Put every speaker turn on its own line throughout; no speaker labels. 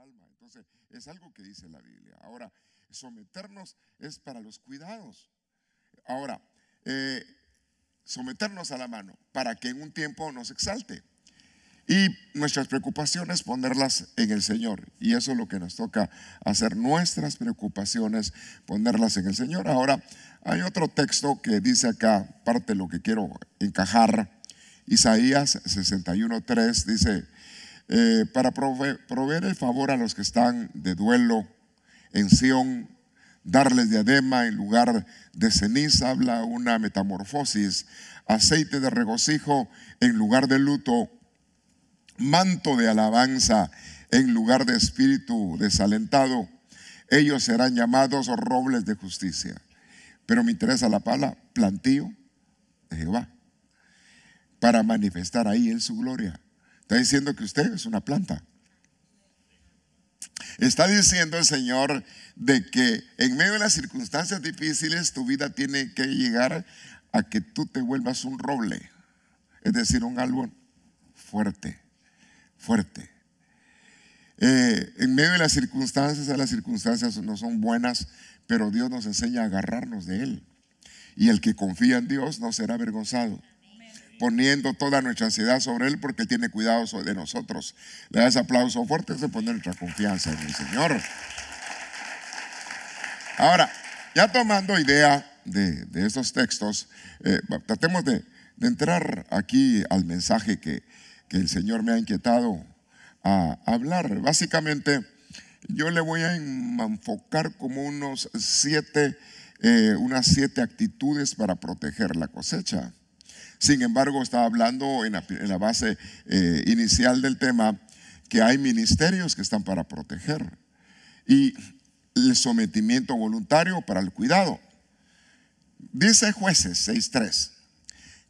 alma. Entonces, es algo que dice la Biblia. Ahora, someternos es para los cuidados. Ahora, eh, someternos a la mano para que en un tiempo nos exalte. Y nuestras preocupaciones ponerlas en el Señor. Y eso es lo que nos toca hacer, nuestras preocupaciones ponerlas en el Señor. Ahora, hay otro texto que dice acá, parte de lo que quiero encajar. Isaías 3 dice, eh, para proveer el favor a los que están de duelo en Sión, darles diadema en lugar de ceniza, habla una metamorfosis, aceite de regocijo en lugar de luto, manto de alabanza en lugar de espíritu desalentado. Ellos serán llamados robles de justicia. Pero me interesa la pala, plantío de Jehová, para manifestar ahí en su gloria. Está diciendo que usted es una planta. Está diciendo el Señor de que en medio de las circunstancias difíciles tu vida tiene que llegar a que tú te vuelvas un roble, es decir, un árbol fuerte, fuerte. Eh, en medio de las circunstancias, las circunstancias no son buenas, pero Dios nos enseña a agarrarnos de Él. Y el que confía en Dios no será avergonzado poniendo toda nuestra ansiedad sobre Él porque tiene cuidado de nosotros. Le das aplauso fuertes de poner nuestra confianza en el Señor. Ahora, ya tomando idea de, estos textos, eh, tratemos de, entrar aquí al mensaje que, el Señor me ha inquietado a hablar. Básicamente, yo le voy a enfocar como unos siete, eh, unas siete actitudes para proteger la cosecha. Sin embargo, estaba hablando en la, base eh, inicial del tema que hay ministerios que están para proteger y el sometimiento voluntario para el cuidado. Dice jueces 6.3,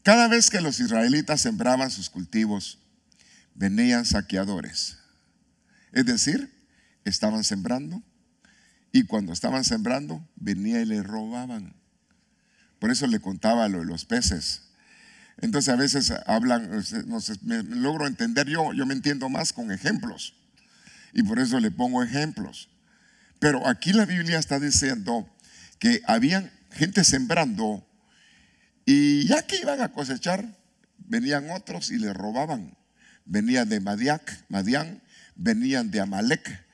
cada vez que los israelitas sembraban sus cultivos, venían saqueadores. Es decir, estaban sembrando y cuando estaban sembrando venía y le robaban. Por eso le contaba lo de los peces. Entonces a veces hablan, eh, no me, me logro entender yo, yo me entiendo más con ejemplos. Y por eso le pongo ejemplos. Pero aquí la Biblia está diciendo que habían gente sembrando y ya que iban a cosechar, venían otros y le robaban. Venían de Madiac, Madián, venían de Amalek,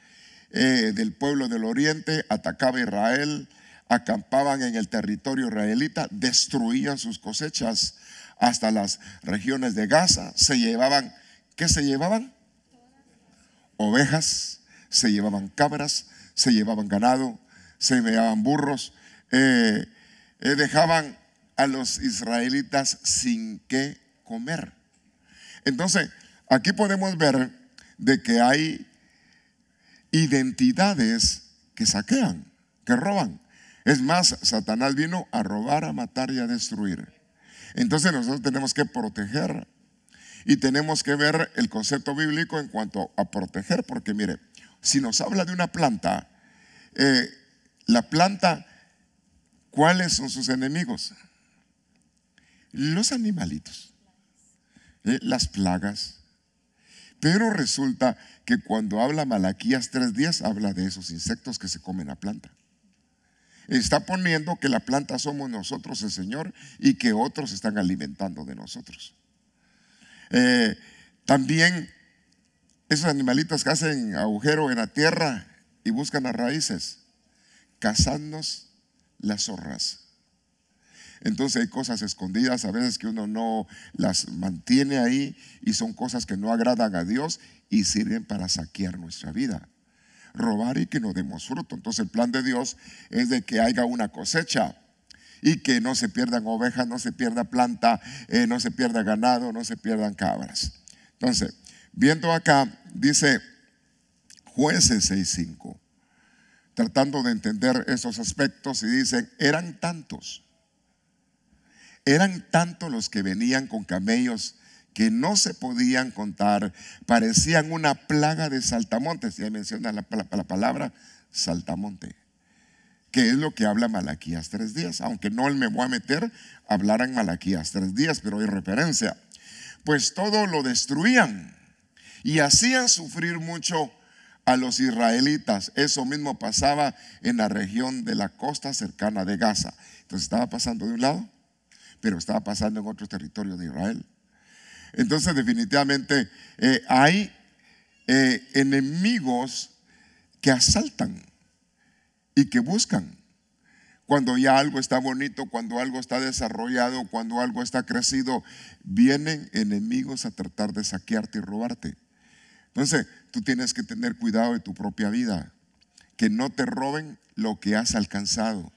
eh, del pueblo del oriente, atacaba Israel, acampaban en el territorio israelita, destruían sus cosechas hasta las regiones de Gaza, se llevaban, ¿qué se llevaban? Ovejas, se llevaban cabras, se llevaban ganado, se llevaban burros, eh, eh, dejaban a los israelitas sin qué comer. Entonces, aquí podemos ver de que hay identidades que saquean, que roban. Es más, Satanás vino a robar, a matar y a destruir. Entonces nosotros tenemos que proteger y tenemos que ver el concepto bíblico en cuanto a proteger, porque mire, si nos habla de una planta, eh, la planta, ¿cuáles son sus enemigos? Los animalitos, eh, las plagas. Pero resulta que cuando habla Malaquías días, habla de esos insectos que se comen a planta está poniendo que la planta somos nosotros el Señor y que otros están alimentando de nosotros. Eh, también esos animalitos que hacen agujero en la tierra y buscan las raíces, cazándonos las zorras. Entonces hay cosas escondidas a veces que uno no las mantiene ahí y son cosas que no agradan a Dios y sirven para saquear nuestra vida robar y que no demos fruto. Entonces el plan de Dios es de que haya una cosecha y que no se pierdan ovejas, no se pierda planta, eh, no se pierda ganado, no se pierdan cabras. Entonces, viendo acá, dice jueces 6.5, tratando de entender esos aspectos y dicen, eran tantos, eran tantos los que venían con camellos que no se podían contar, parecían una plaga de saltamontes. Ya menciona la, palabra saltamonte, que es lo que habla Malaquías tres días. Aunque no me voy a meter, hablaran Malaquías tres días, pero hay referencia. Pues todo lo destruían y hacían sufrir mucho a los israelitas. Eso mismo pasaba en la región de la costa cercana de Gaza. Entonces estaba pasando de un lado, pero estaba pasando en otro territorio de Israel. Entonces definitivamente eh, hay eh, enemigos que asaltan y que buscan. Cuando ya algo está bonito, cuando algo está desarrollado, cuando algo está crecido, vienen enemigos a tratar de saquearte y robarte. Entonces, tú tienes que tener cuidado de tu propia vida, que no te roben lo que has alcanzado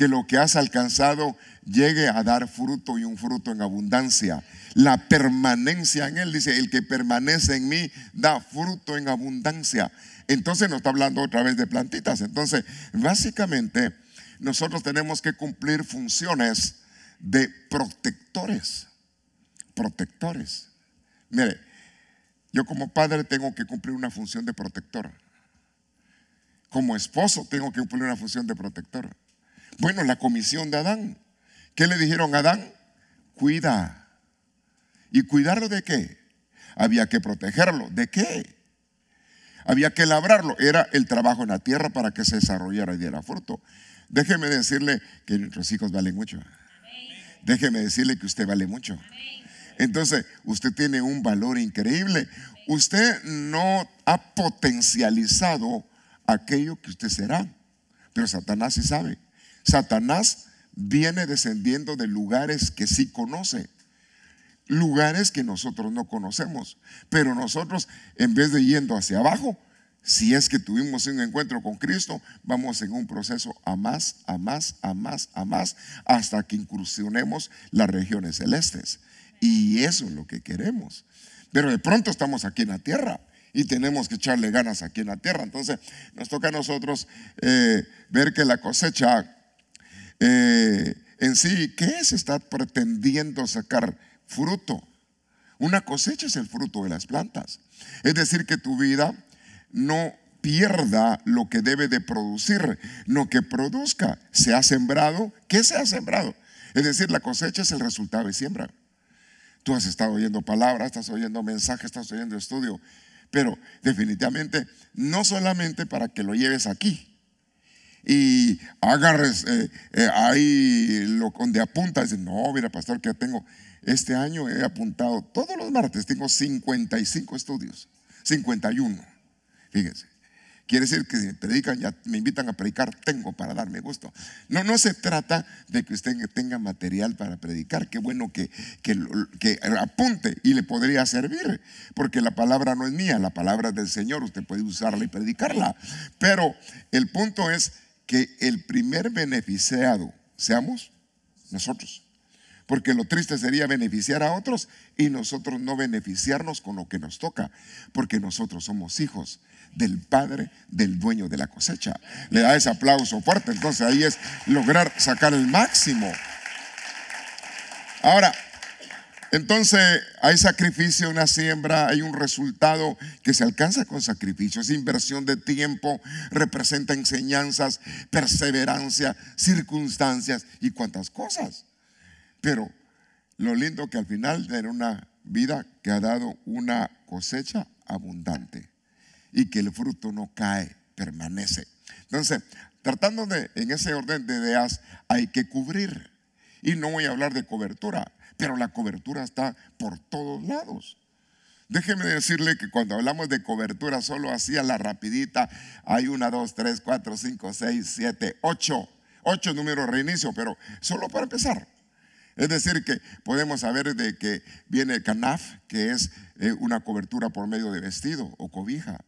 que lo que has alcanzado llegue a dar fruto y un fruto en abundancia. La permanencia en Él, dice, el que permanece en mí da fruto en abundancia. Entonces nos está hablando otra vez de plantitas. Entonces, básicamente, nosotros tenemos que cumplir funciones de protectores. Protectores. Mire, yo como padre tengo que cumplir una función de protector. Como esposo tengo que cumplir una función de protector. Bueno, la comisión de Adán. ¿Qué le dijeron a Adán? Cuida. ¿Y cuidarlo de qué? Había que protegerlo. ¿De qué? Había que labrarlo. Era el trabajo en la tierra para que se desarrollara y diera fruto. Déjeme decirle que nuestros hijos valen mucho. Déjeme decirle que usted vale mucho. Entonces, usted tiene un valor increíble. Usted no ha potencializado aquello que usted será. Pero Satanás sí sabe. Satanás viene descendiendo de lugares que sí conoce, lugares que nosotros no conocemos. Pero nosotros, en vez de yendo hacia abajo, si es que tuvimos un encuentro con Cristo, vamos en un proceso a más, a más, a más, a más, hasta que incursionemos las regiones celestes. Y eso es lo que queremos. Pero de pronto estamos aquí en la tierra y tenemos que echarle ganas aquí en la tierra. Entonces nos toca a nosotros eh, ver que la cosecha en sí, ¿qué es estar pretendiendo sacar fruto? Una cosecha es el fruto de las plantas. Es decir, que tu vida no pierda lo que debe de producir, Lo que produzca. Se ha sembrado, ¿qué se ha sembrado? Es decir, la cosecha es el resultado de siembra. Tú has estado oyendo palabras, estás oyendo mensajes, estás oyendo estudio, pero definitivamente no solamente para que lo lleves aquí, y agarres eh, eh, ahí lo, donde apunta. Dice, no, mira, pastor, que tengo. Este año he apuntado todos los martes, tengo 55 estudios, 51. Fíjense. Quiere decir que si me predican, ya me invitan a predicar, tengo para darme gusto. No, no se trata de que usted tenga material para predicar. Qué bueno que, que, que apunte y le podría servir, porque la palabra no es mía, la palabra es del Señor. Usted puede usarla y predicarla. Pero el punto es que el primer beneficiado seamos nosotros. Porque lo triste sería beneficiar a otros y nosotros no beneficiarnos con lo que nos toca. Porque nosotros somos hijos del Padre, del dueño de la cosecha. Le da ese aplauso fuerte. Entonces ahí es lograr sacar el máximo. Ahora, entonces, hay sacrificio, una siembra, hay un resultado que se alcanza con sacrificio. Es inversión de tiempo, representa enseñanzas, perseverancia, circunstancias y cuantas cosas. Pero lo lindo que al final era una vida que ha dado una cosecha abundante y que el fruto no cae, permanece. Entonces, tratando de, en ese orden de ideas, hay que cubrir. Y no voy a hablar de cobertura, pero la cobertura está por todos lados. Déjeme decirle que cuando hablamos de cobertura solo hacía la rapidita. Hay una, dos, tres, cuatro, cinco, seis, siete, ocho. Ocho números reinicio, pero solo para empezar. Es decir, que podemos saber de que viene canaf, que es eh, una cobertura por medio de vestido o cobija.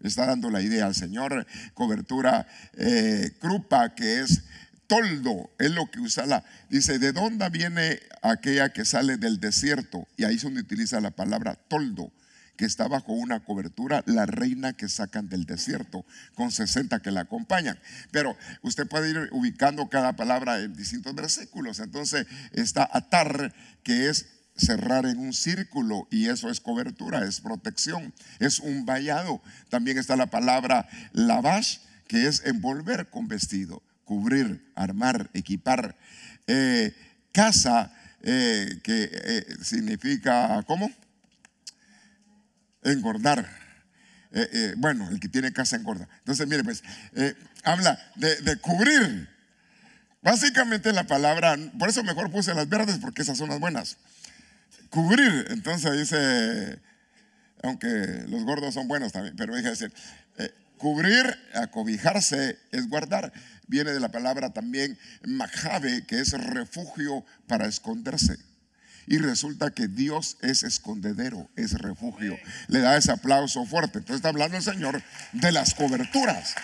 Está dando la idea al Señor. Cobertura eh, crupa, que es toldo es lo que usa la. Dice, ¿de dónde viene aquella que sale del desierto? Y ahí es donde utiliza la palabra toldo, que está bajo una cobertura, la reina que sacan del desierto, con 60 que la acompañan. Pero usted puede ir ubicando cada palabra en distintos versículos. Entonces está atar, que es cerrar en un círculo y eso es cobertura, es protección, es un vallado. También está la palabra lavash, que es envolver con vestido cubrir, armar, equipar. Eh, casa, eh, que eh, significa, ¿cómo? Engordar. bueno, el que tiene casa engorda. Entonces, mire, pues, habla de, cubrir. Básicamente la palabra, por eso mejor puse las verdes, porque esas son las buenas. Cubrir, entonces dice, aunque los gordos son buenos también, pero dije decir, Cubrir, acobijarse es guardar. Viene de la palabra también majave, que es refugio para esconderse. Y resulta que Dios es escondedero, es refugio. Le da ese aplauso fuerte. Entonces está hablando el Señor de las coberturas.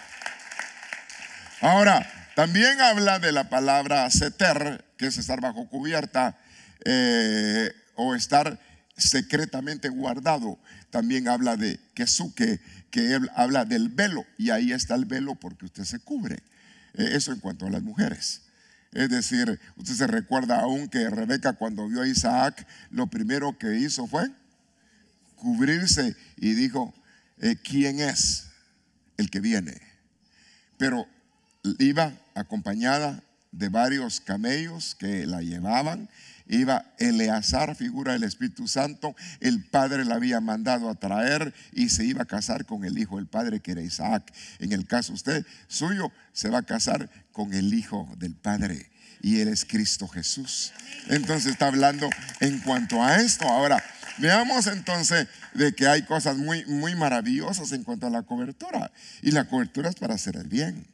Ahora, también habla de la palabra seter, que es estar bajo cubierta eh, o estar secretamente guardado. También habla de kesuke, que habla del velo, y ahí está el velo porque usted se cubre. Eh, eso en cuanto a las mujeres. Es decir, usted se recuerda aún que Rebeca cuando vio a Isaac, lo primero que hizo fue cubrirse y dijo, eh, ¿quién es el que viene? Pero iba acompañada de varios camellos que la llevaban iba Eleazar, figura del Espíritu Santo, el padre la había mandado a traer y se iba a casar con el hijo del padre que era Isaac. En el caso usted suyo, se va a casar con el hijo del padre y él es Cristo Jesús. Entonces está hablando en cuanto a esto. Ahora, veamos entonces de que hay cosas muy, muy maravillosas en cuanto a la cobertura. Y la cobertura es para hacer el bien.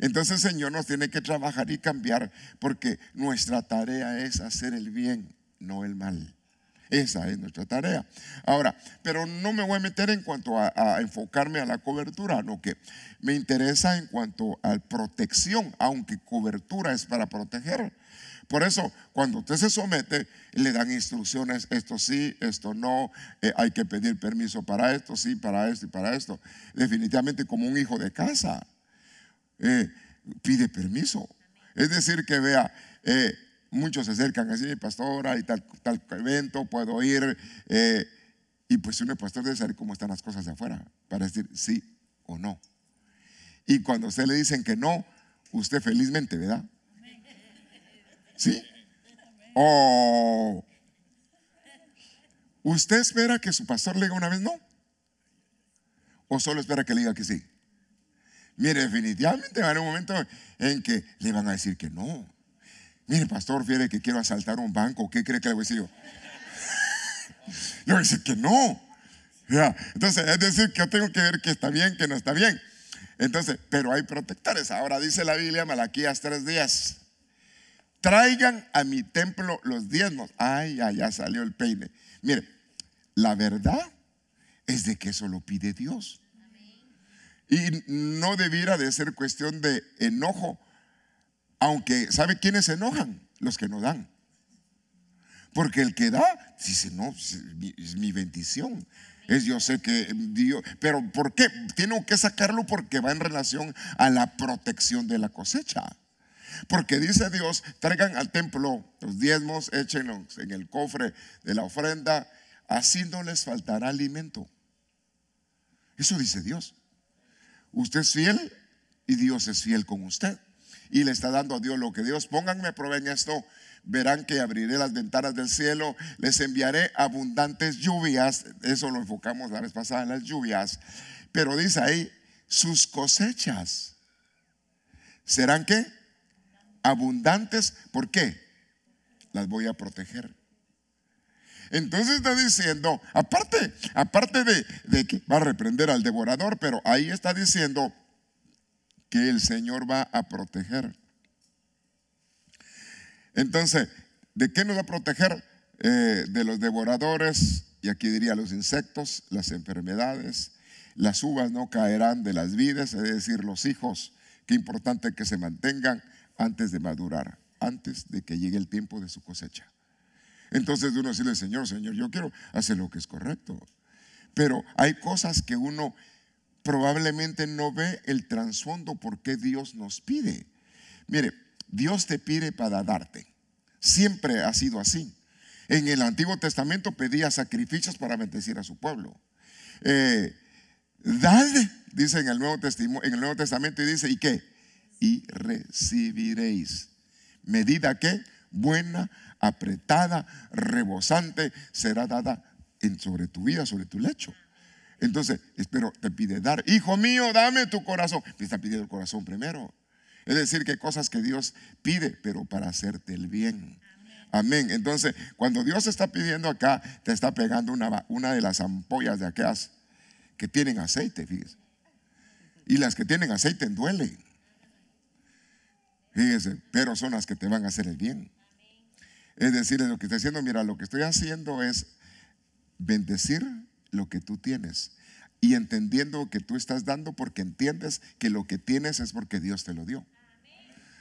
Entonces el Señor nos tiene que trabajar y cambiar porque nuestra tarea es hacer el bien, no el mal. Esa es nuestra tarea. Ahora, pero no me voy a meter en cuanto a, enfocarme a la cobertura, no que me interesa en cuanto a protección, aunque cobertura es para proteger. Por eso, cuando usted se somete, le dan instrucciones, esto sí, esto no, eh, hay que pedir permiso para esto, sí, para esto y para esto. Definitivamente como un hijo de casa. Eh, pide permiso. Es decir, que vea, eh, muchos se acercan así, pastora, y tal, tal evento, puedo ir. Eh, y pues uno, pastor, debe saber cómo están las cosas de afuera para decir sí o no. Y cuando a usted le dicen que no, usted felizmente, ¿verdad? ¿Sí? ¿O usted espera que su pastor le diga una vez no? ¿O solo espera que le diga que sí? Mire, definitivamente va a haber un momento en que le van a decir que no. Mire, pastor, fíjate que quiero asaltar un banco. ¿Qué cree que le voy a decir yo? le voy a decir que no. ya Entonces, es decir, que yo tengo que ver que está bien, que no está bien. Entonces, pero hay protectores. Ahora dice la Biblia, Malaquías días Traigan a mi templo los diezmos. Ay, ya, ya salió el peine. Mire, la verdad es de que eso lo pide Dios. Y no debiera de ser cuestión de enojo, aunque ¿sabe quiénes se enojan? Los que no dan. Porque el que da, dice, no, es mi bendición. Es yo sé que Dios, pero ¿por qué? Tengo que sacarlo porque va en relación a la protección de la cosecha. Porque dice Dios, traigan al templo los diezmos, échenlos en el cofre de la ofrenda, así no les faltará alimento. Eso dice Dios. Usted es fiel y Dios es fiel con usted. Y le está dando a Dios lo que Dios. Pónganme prueba en esto. Verán que abriré las ventanas del cielo, les enviaré abundantes lluvias. Eso lo enfocamos la vez pasada en las lluvias. Pero dice ahí, sus cosechas serán qué? abundantes. ¿Por qué? Las voy a proteger. Entonces está diciendo, aparte, aparte de, que va a reprender al devorador, pero ahí está diciendo que el Señor va a proteger. Entonces, ¿de qué nos va a proteger? Eh, de los devoradores, y aquí diría los insectos, las enfermedades, las uvas no caerán de las vides, es decir, los hijos, qué importante que se mantengan antes de madurar, antes de que llegue el tiempo de su cosecha. Entonces uno dice Señor, Señor, yo quiero hacer lo que es correcto. Pero hay cosas que uno probablemente no ve el trasfondo por qué Dios nos pide. Mire, Dios te pide para darte. Siempre ha sido así. En el Antiguo Testamento pedía sacrificios para bendecir a su pueblo. Eh, dad, dice en el, Nuevo en el Nuevo Testamento, y dice, ¿y qué? Y recibiréis. Medida que buena, apretada, rebosante, será dada en, sobre tu vida, sobre tu lecho. Entonces, espero, te pide dar, hijo mío, dame tu corazón. Te está pidiendo el corazón primero. Es decir, que cosas que Dios pide, pero para hacerte el bien. Amén. Entonces, cuando Dios está pidiendo acá, te está pegando una, una de las ampollas de aquellas que tienen aceite, fíjese. Y las que tienen aceite duelen. Fíjese, pero son las que te van a hacer el bien. Es decir, lo que está haciendo, mira, lo que estoy haciendo es bendecir lo que tú tienes y entendiendo que tú estás dando porque entiendes que lo que tienes es porque Dios te lo dio.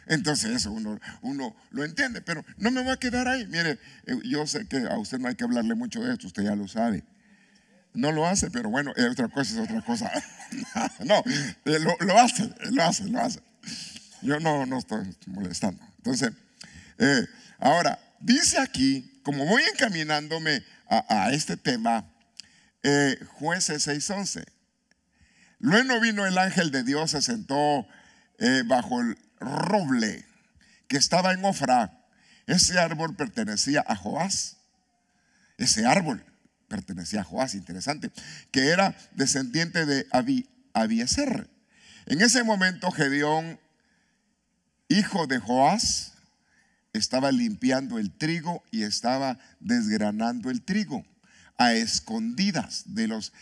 Entonces eso uno, lo entiende, pero no me voy a quedar ahí. Mire, eh, yo sé que a usted no hay que hablarle mucho de esto, usted ya lo sabe. No lo hace, pero bueno, otra cosa, es otra cosa. no, eh, lo, hace, lo hace, lo hace. Yo no, estoy molestando. Entonces, eh, ahora, dice aquí, como voy encaminándome a, este tema, eh, jueces 6.11. Luego vino el ángel de Dios, se sentó eh, bajo el roble que estaba en Ofra. Ese árbol pertenecía a Joás. Ese árbol pertenecía a Joás, interesante, que era descendiente de Abi, En ese momento, Gedeón, hijo de Joás, estaba limpiando el trigo y estaba desgranando el trigo a escondidas de los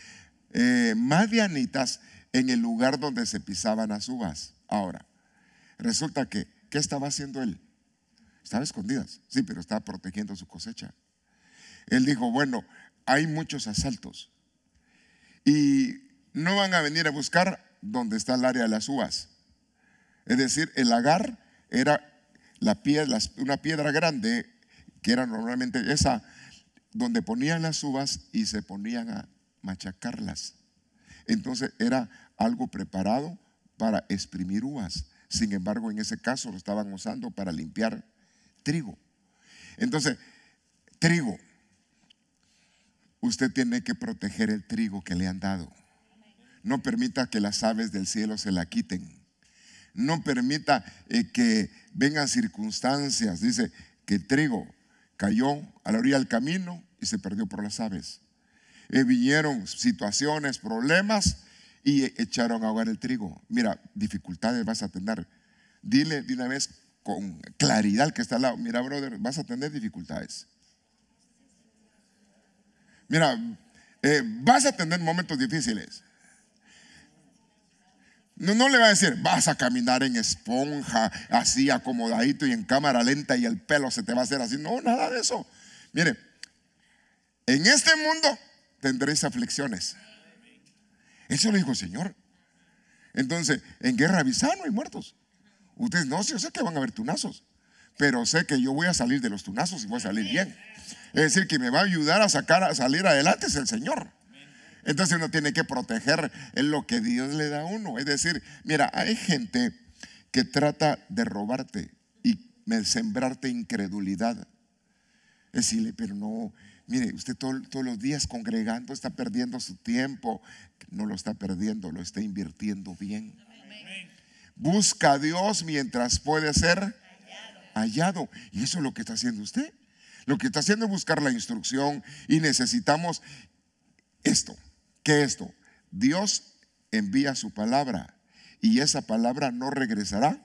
eh, madianitas en el lugar donde se pisaban las uvas. Ahora, resulta que, ¿qué estaba haciendo él? Estaba escondidas, sí, pero estaba protegiendo su cosecha. Él dijo, bueno, hay muchos asaltos y no van a venir a buscar donde está el área de las uvas. Es decir, el lagar era una piedra grande, que era normalmente esa, donde ponían las uvas y se ponían a machacarlas. Entonces era algo preparado para exprimir uvas. Sin embargo, en ese caso lo estaban usando para limpiar trigo. Entonces, trigo. Usted tiene que proteger el trigo que le han dado. No permita que las aves del cielo se la quiten no permita eh, que vengan circunstancias. Dice que trigo cayó a la orilla del camino y se perdió por las aves. Eh, vinieron situaciones, problemas y echaron a ahogar el trigo. Mira, dificultades vas a tener. Dile de una vez con claridad que está al lado, mira, brother, vas a tener dificultades. Mira, eh, vas a tener momentos difíciles. No, no, le va a decir, vas a caminar en esponja, así acomodadito y en cámara lenta y el pelo se te va a hacer así. No, nada de eso. Mire, en este mundo tendréis aflicciones. Eso lo dijo el Señor. Entonces, en guerra avisada no hay muertos. Ustedes no, yo sé que van a haber tunazos, pero sé que yo voy a salir de los tunazos y voy a salir bien. Es decir, que me va a ayudar a sacar, a salir adelante es el Señor. Entonces uno tiene que proteger lo que Dios le da a uno. Es decir, mira, hay gente que trata de robarte y sembrarte incredulidad. Decirle, pero no, mire, usted todos los días congregando está perdiendo su tiempo. No lo está perdiendo, lo está invirtiendo bien. Busca a Dios mientras puede ser hallado. Y eso es lo que está haciendo usted. Lo que está haciendo es buscar la instrucción y necesitamos esto. ¿Qué esto? Dios envía su palabra y esa palabra no regresará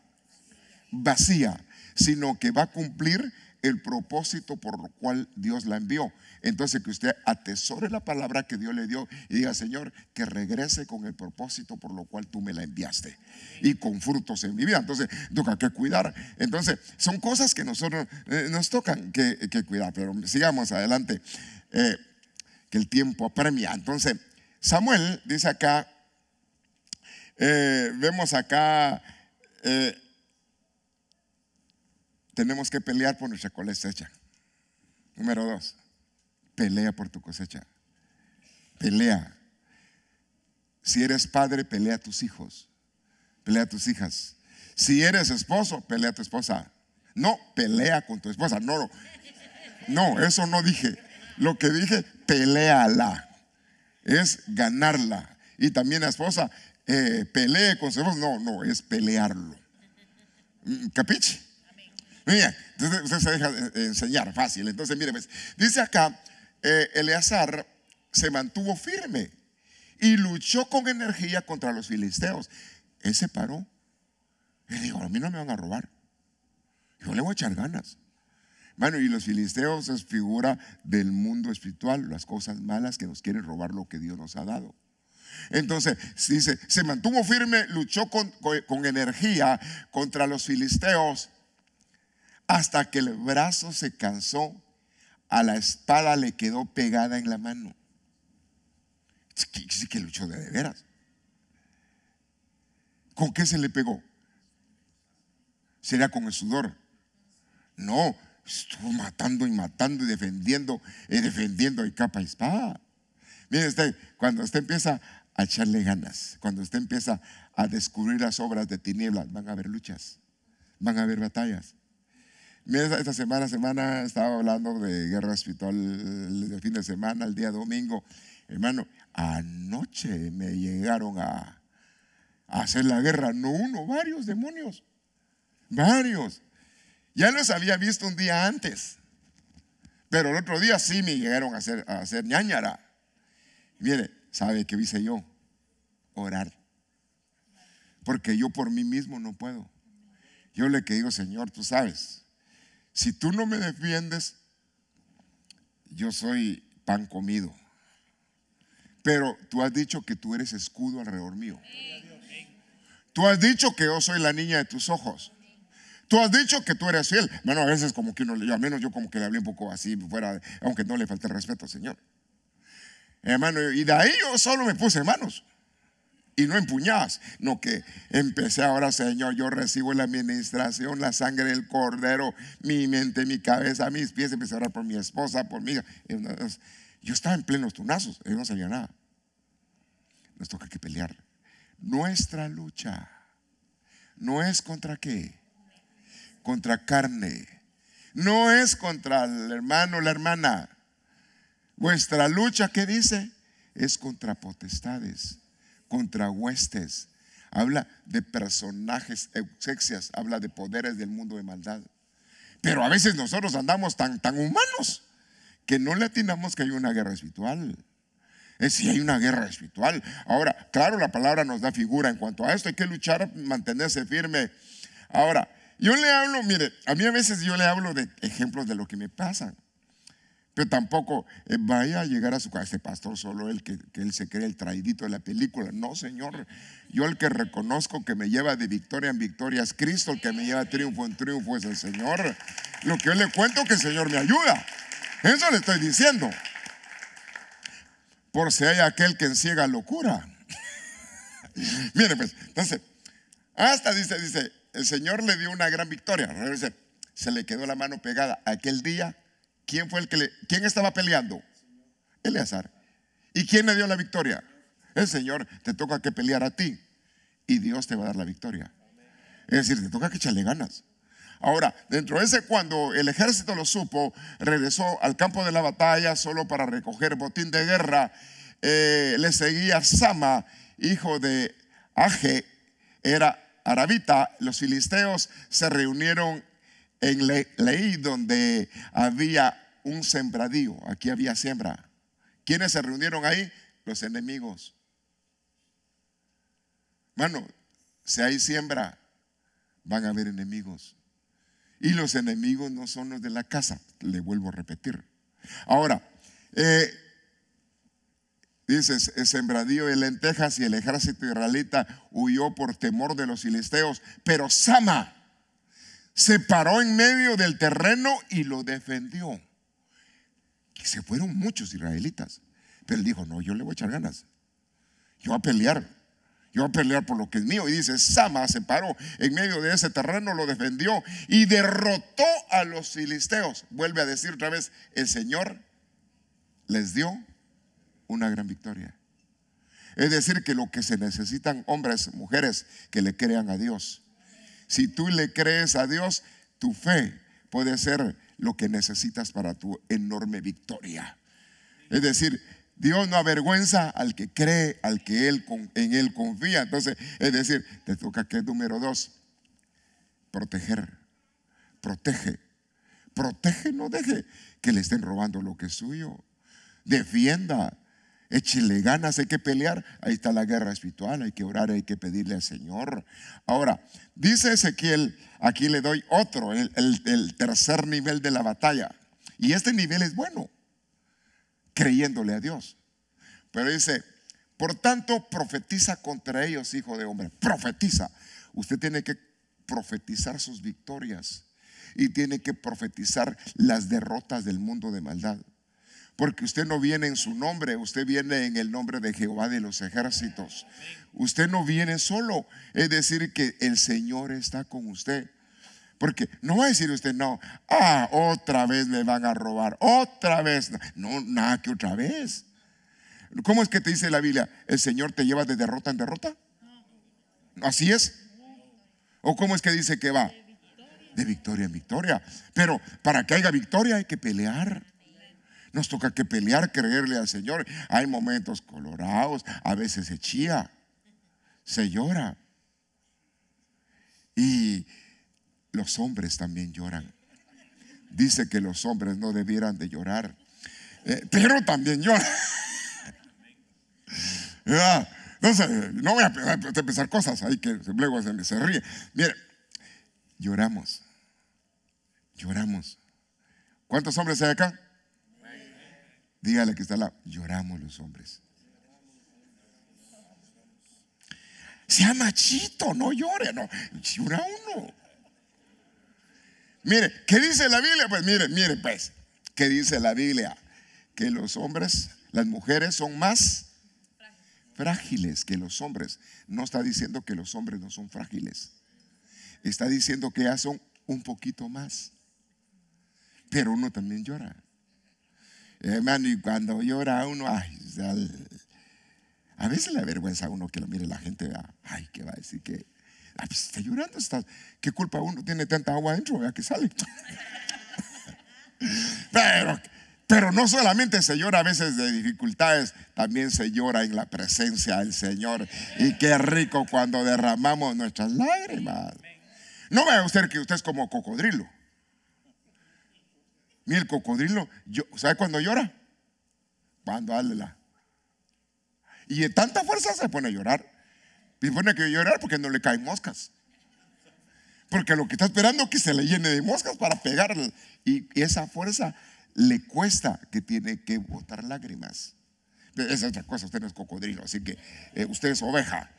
vacía, sino que va a cumplir el propósito por lo cual Dios la envió. Entonces que usted atesore la palabra que Dios le dio y diga, Señor, que regrese con el propósito por lo cual tú me la enviaste y con frutos en mi vida. Entonces, toca que cuidar. Entonces, son cosas que nosotros eh, nos tocan que, cuidar, pero sigamos adelante, eh, que el tiempo apremia. Entonces, Samuel dice acá, eh, vemos acá, eh, tenemos que pelear por nuestra cosecha. Número dos, pelea por tu cosecha. Pelea. Si eres padre, pelea a tus hijos, pelea a tus hijas. Si eres esposo, pelea a tu esposa. No, pelea con tu esposa. No, no, eso no dije. Lo que dije, peleala es ganarla. Y también la esposa eh, pelee con su No, no, es pelearlo. Mm, ¿Capiche? Mira, entonces usted se deja enseñar fácil. Entonces, mire, pues, dice acá, eh, Eleazar se mantuvo firme y luchó con energía contra los filisteos. Él se paró. Él dijo, a mí no me van a robar. Yo le voy a echar ganas. Bueno, y los filisteos es figura del mundo espiritual, las cosas malas que nos quieren robar lo que Dios nos ha dado. Entonces, dice, se mantuvo firme, luchó con, energía contra los filisteos hasta que el brazo se cansó, a la espada le quedó pegada en la mano. Sí que, luchó de, de veras. ¿Con qué se le pegó? ¿Será con el sudor? No, Estuvo matando y matando y defendiendo y defendiendo y capa y espada. Mire usted, cuando usted empieza a echarle ganas, cuando usted empieza a descubrir las obras de tinieblas, van a haber luchas, van a haber batallas. Mire esta semana, semana estaba hablando de guerra espiritual el fin de semana, el día domingo. Hermano, anoche me llegaron a hacer la guerra, no uno, varios demonios, varios. Ya los había visto un día antes, pero el otro día sí me llegaron a hacer, a hacer ñañara. mire, ¿sabe qué hice yo? Orar. Porque yo por mí mismo no puedo. Yo le que digo, Señor, tú sabes, si tú no me defiendes, yo soy pan comido. Pero tú has dicho que tú eres escudo alrededor mío. Tú has dicho que yo soy la niña de tus ojos. Tú has dicho que tú eres fiel. Bueno, a veces como que uno le, al menos yo como que le hablé un poco así, fuera, aunque no le falte respeto Señor. Hermano, y de ahí yo solo me puse manos. Y no empuñadas, no que empecé ahora, Señor, yo recibo la administración, la sangre del cordero, mi mente, mi cabeza, mis pies, empecé a orar por mi esposa, por mí. Yo estaba en plenos tunazos, yo no sabía nada. Nos toca que pelear. Nuestra lucha no es contra qué, contra carne. No es contra el hermano o la hermana. Vuestra lucha, ¿qué dice? Es contra potestades, contra huestes. Habla de personajes sexias, habla de poderes del mundo de maldad. Pero a veces nosotros andamos tan, tan humanos que no le atinamos que hay una guerra espiritual. Es si hay una guerra espiritual. Ahora, claro, la palabra nos da figura en cuanto a esto. Hay que luchar, mantenerse firme. Ahora, yo le hablo, mire, a mí a veces yo le hablo de ejemplos de lo que me pasa. Pero tampoco eh, vaya a llegar a su casa este pastor solo el que, él se cree el traidito de la película. No, Señor. Yo el que reconozco que me lleva de victoria en victoria es Cristo, el que me lleva triunfo en triunfo es el Señor. Lo que yo le cuento que el Señor me ayuda. Eso le estoy diciendo. Por si hay aquel que enciega locura. Mire, pues, entonces, hasta dice, dice, el Señor le dio una gran victoria. Se le quedó la mano pegada. Aquel día, ¿quién fue el que quién estaba peleando? Eleazar. ¿Y quién le dio la victoria? El Señor te toca que pelear a ti y Dios te va a dar la victoria. Es decir, te toca que echarle ganas. Ahora, dentro de ese cuando el ejército lo supo, regresó al campo de la batalla solo para recoger botín de guerra. Eh, le seguía Sama, hijo de Aje, era Arabita, los filisteos se reunieron en Leí, donde había un sembradío. Aquí había siembra. ¿Quiénes se reunieron ahí? Los enemigos. Bueno, si hay siembra, van a haber enemigos. Y los enemigos no son los de la casa, le vuelvo a repetir. Ahora, eh, Dice, sembradío de lentejas y el ejército israelita huyó por temor de los filisteos. Pero Sama se paró en medio del terreno y lo defendió. Y se fueron muchos israelitas. Pero él dijo, no, yo le voy a echar ganas. Yo voy a pelear. Yo voy a pelear por lo que es mío. Y dice, Sama se paró en medio de ese terreno, lo defendió y derrotó a los filisteos. Vuelve a decir otra vez, el Señor les dio una gran victoria. Es decir, que lo que se necesitan hombres, mujeres que le crean a Dios. Si tú le crees a Dios, tu fe puede ser lo que necesitas para tu enorme victoria. Es decir, Dios no avergüenza al que cree, al que él, en Él confía. Entonces, es decir, te toca que es número dos, proteger, protege, protege, no deje que le estén robando lo que es suyo. Defienda, échele ganas, hay que pelear. Ahí está la guerra espiritual, hay que orar, hay que pedirle al Señor. Ahora, dice Ezequiel, aquí le doy otro, el, el tercer nivel de la batalla. Y este nivel es bueno, creyéndole a Dios. Pero dice, por tanto, profetiza contra ellos, hijo de hombre, profetiza. Usted tiene que profetizar sus victorias y tiene que profetizar las derrotas del mundo de maldad. Porque usted no viene en su nombre, usted viene en el nombre de Jehová de los ejércitos. Usted no viene solo, es decir, que el Señor está con usted. Porque no va a decir usted, no, ah, otra vez me van a robar, otra vez. No, nada que otra vez. ¿Cómo es que te dice la Biblia, el Señor te lleva de derrota en derrota? ¿Así es? ¿O cómo es que dice que va? De victoria en victoria. Pero para que haya victoria hay que pelear. Nos toca que pelear, creerle al Señor. Hay momentos colorados, a veces se chía, se llora. Y los hombres también lloran. Dice que los hombres no debieran de llorar, eh, pero también lloran. Entonces, ah, no voy a empezar cosas ahí que luego se, se ríe. Mire, lloramos. Lloramos. ¿Cuántos hombres hay acá? Dígale que está la... Lloramos los hombres. Sea machito, no llore, no. Llora uno. Mire, ¿qué dice la Biblia? Pues mire, mire, pues, ¿qué dice la Biblia? Que los hombres, las mujeres son más frágiles que los hombres. No está diciendo que los hombres no son frágiles. Está diciendo que ya son un poquito más. Pero uno también llora. Hermano, y cuando llora uno, a veces le avergüenza a uno que lo mire la gente, ay, que va a decir? que ah, pues está llorando, ¿qué culpa uno tiene tanta agua adentro? vea que sale. pero, pero no solamente se llora a veces de dificultades, también se llora en la presencia del Señor. Y qué rico cuando derramamos nuestras lágrimas. No vaya a usted que usted es como cocodrilo. Mira, el cocodrilo, ¿sabe cuando llora? Cuando la Y de tanta fuerza se pone a llorar. Y pone que llorar porque no le caen moscas. Porque lo que está esperando es que se le llene de moscas para pegarle. Y esa fuerza le cuesta que tiene que botar lágrimas. Esa es otra cosa, usted no es cocodrilo, así que eh, usted es oveja.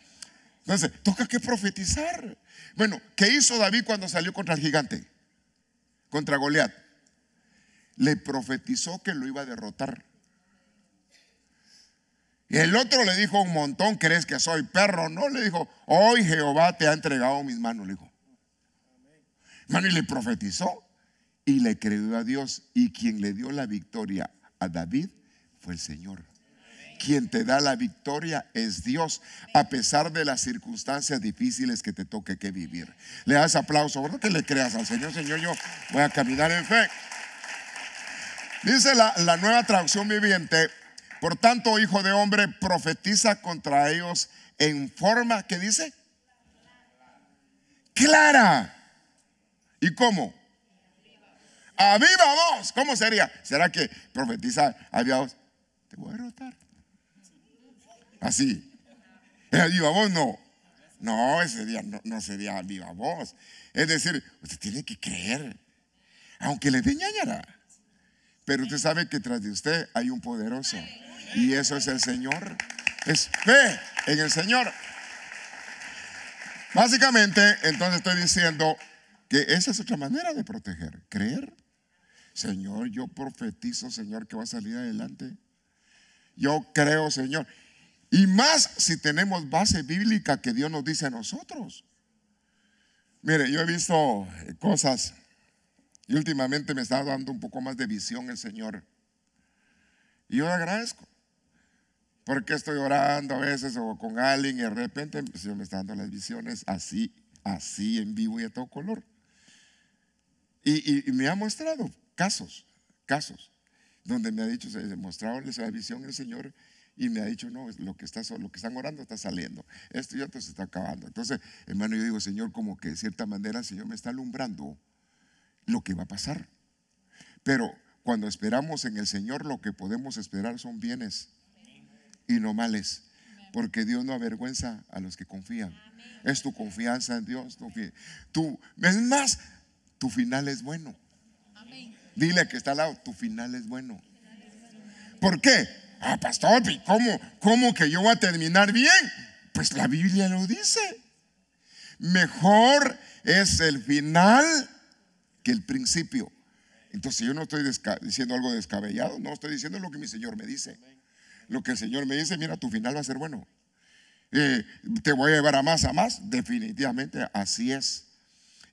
Entonces, toca que profetizar. Bueno, ¿qué hizo David cuando salió contra el gigante? Contra Goliat le profetizó que lo iba a derrotar. Y el otro le dijo un montón, ¿crees que soy perro? No, le dijo, hoy Jehová te ha entregado mis manos, le dijo. Hermano, y le profetizó y le creyó a Dios. Y quien le dio la victoria a David fue el Señor. Quien te da la victoria es Dios, a pesar de las circunstancias difíciles que te toque que vivir. Le das aplauso, ¿verdad? Que le creas al Señor, Señor, yo voy a caminar en fe. Dice la, nueva traducción viviente, por tanto, hijo de hombre, profetiza contra ellos en forma que dice clara. ¿Y cómo? A viva ¿Cómo sería? ¿Será que profetiza a viva voz? Te voy a derrotar. Así. ¿A viva voz? No. No, ese día no, sería a viva voz. Es decir, usted tiene que creer. Aunque le dé ñañara. Pero usted sabe que tras de usted hay un poderoso. Y eso es el Señor. Es fe en el Señor. Básicamente, entonces estoy diciendo que esa es otra manera de proteger. Creer. Señor, yo profetizo, Señor, que va a salir adelante. Yo creo, Señor. Y más si tenemos base bíblica que Dios nos dice a nosotros. Mire, yo he visto cosas y últimamente me está dando un poco más de visión el Señor. Y yo le agradezco. Porque estoy orando a veces o con alguien y de repente el pues, Señor me está dando las visiones así, así en vivo y a todo color. Y, me ha mostrado casos, casos, donde me ha dicho, se ha mostrado esa visión el Señor y me ha dicho, no, lo que, está, lo que están orando está saliendo, esto ya se está acabando. Entonces, hermano, yo digo, Señor, como que de cierta manera el Señor me está alumbrando lo que va a pasar. Pero cuando esperamos en el Señor, lo que podemos esperar son bienes y no males. Porque Dios no avergüenza a los que confían. Es tu confianza en Dios. Tú, es más, tu final es bueno. Dile que está al lado, tu final es bueno. ¿Por qué? Ah, pastor, cómo, cómo que yo voy a terminar bien? Pues la Biblia lo dice. Mejor es el final que el principio. Entonces yo no estoy diciendo algo descabellado, no, estoy diciendo lo que mi Señor me dice. Lo que el Señor me dice, mira, tu final va a ser bueno. Eh, te voy a llevar a más, a más, definitivamente así es.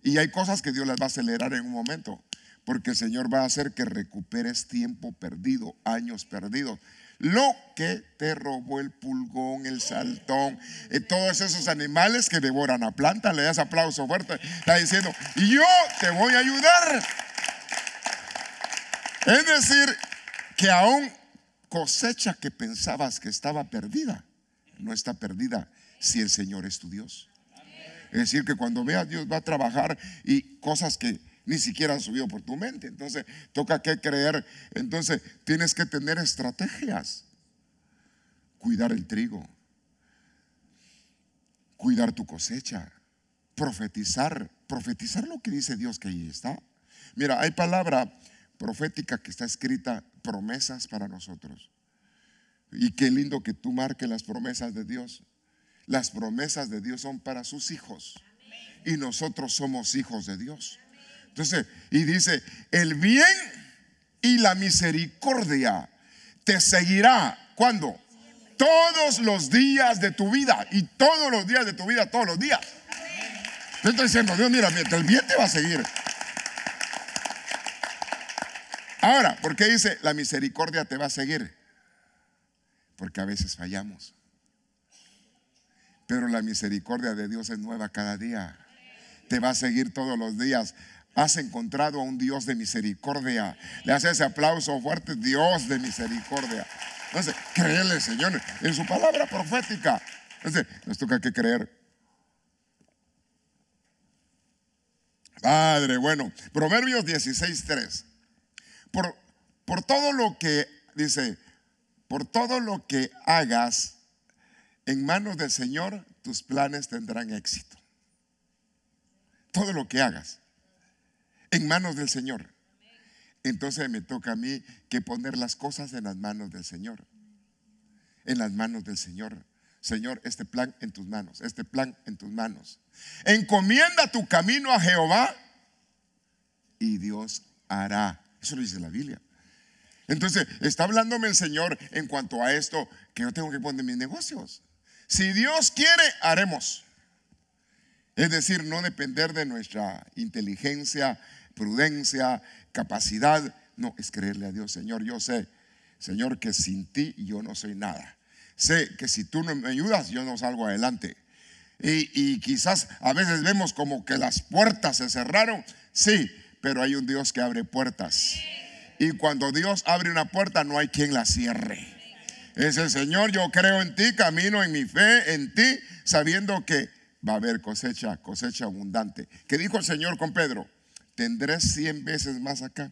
Y hay cosas que Dios las va a acelerar en un momento, porque el Señor va a hacer que recuperes tiempo perdido, años perdidos lo que te robó el pulgón, el saltón, eh, todos esos animales que devoran a plantas. Le das aplauso fuerte. Está diciendo, yo te voy a ayudar. Es decir, que aún cosecha que pensabas que estaba perdida, no está perdida si el Señor es tu Dios. Es decir, que cuando veas Dios va a trabajar y cosas que ni siquiera subido por tu mente. Entonces, toca que creer. Entonces, tienes que tener estrategias. Cuidar el trigo, cuidar tu cosecha, profetizar, profetizar lo que dice Dios que ahí está. Mira, hay palabra profética que está escrita, promesas para nosotros. Y qué lindo que tú marques las promesas de Dios. Las promesas de Dios son para sus hijos. Y nosotros somos hijos de Dios. Entonces, y dice, el bien y la misericordia te seguirá. ¿Cuándo? Todos los días de tu vida. Y todos los días de tu vida, todos los días. Te estoy diciendo, Dios, mira, el bien te va a seguir. Ahora, ¿por qué dice la misericordia te va a seguir? Porque a veces fallamos. Pero la misericordia de Dios es nueva cada día. Te va a seguir todos los días has encontrado a un Dios de misericordia. Le hace ese aplauso fuerte, Dios de misericordia. Entonces, créele, Señor, en su palabra profética. Entonces, nos toca que creer. Padre, bueno, Proverbios 16:3. Por, por todo lo que, dice, por todo lo que hagas en manos del Señor, tus planes tendrán éxito. Todo lo que hagas en manos del Señor. Entonces me toca a mí que poner las cosas en las manos del Señor. En las manos del Señor. Señor, este plan en tus manos, este plan en tus manos. Encomienda tu camino a Jehová y Dios hará. Eso lo dice la Biblia. Entonces, está hablándome el Señor en cuanto a esto que yo tengo que poner mis negocios. Si Dios quiere, haremos. Es decir, no depender de nuestra inteligencia, prudencia, capacidad. No, es creerle a Dios, Señor, yo sé, Señor, que sin ti yo no soy nada. Sé que si tú no me ayudas, yo no salgo adelante. Y, quizás a veces vemos como que las puertas se cerraron. Sí, pero hay un Dios que abre puertas. Y cuando Dios abre una puerta, no hay quien la cierre. Es el Señor, yo creo en ti, camino en mi fe, en ti, sabiendo que va a haber cosecha, cosecha abundante. ¿Qué dijo el Señor con Pedro? tendré cien veces más acá.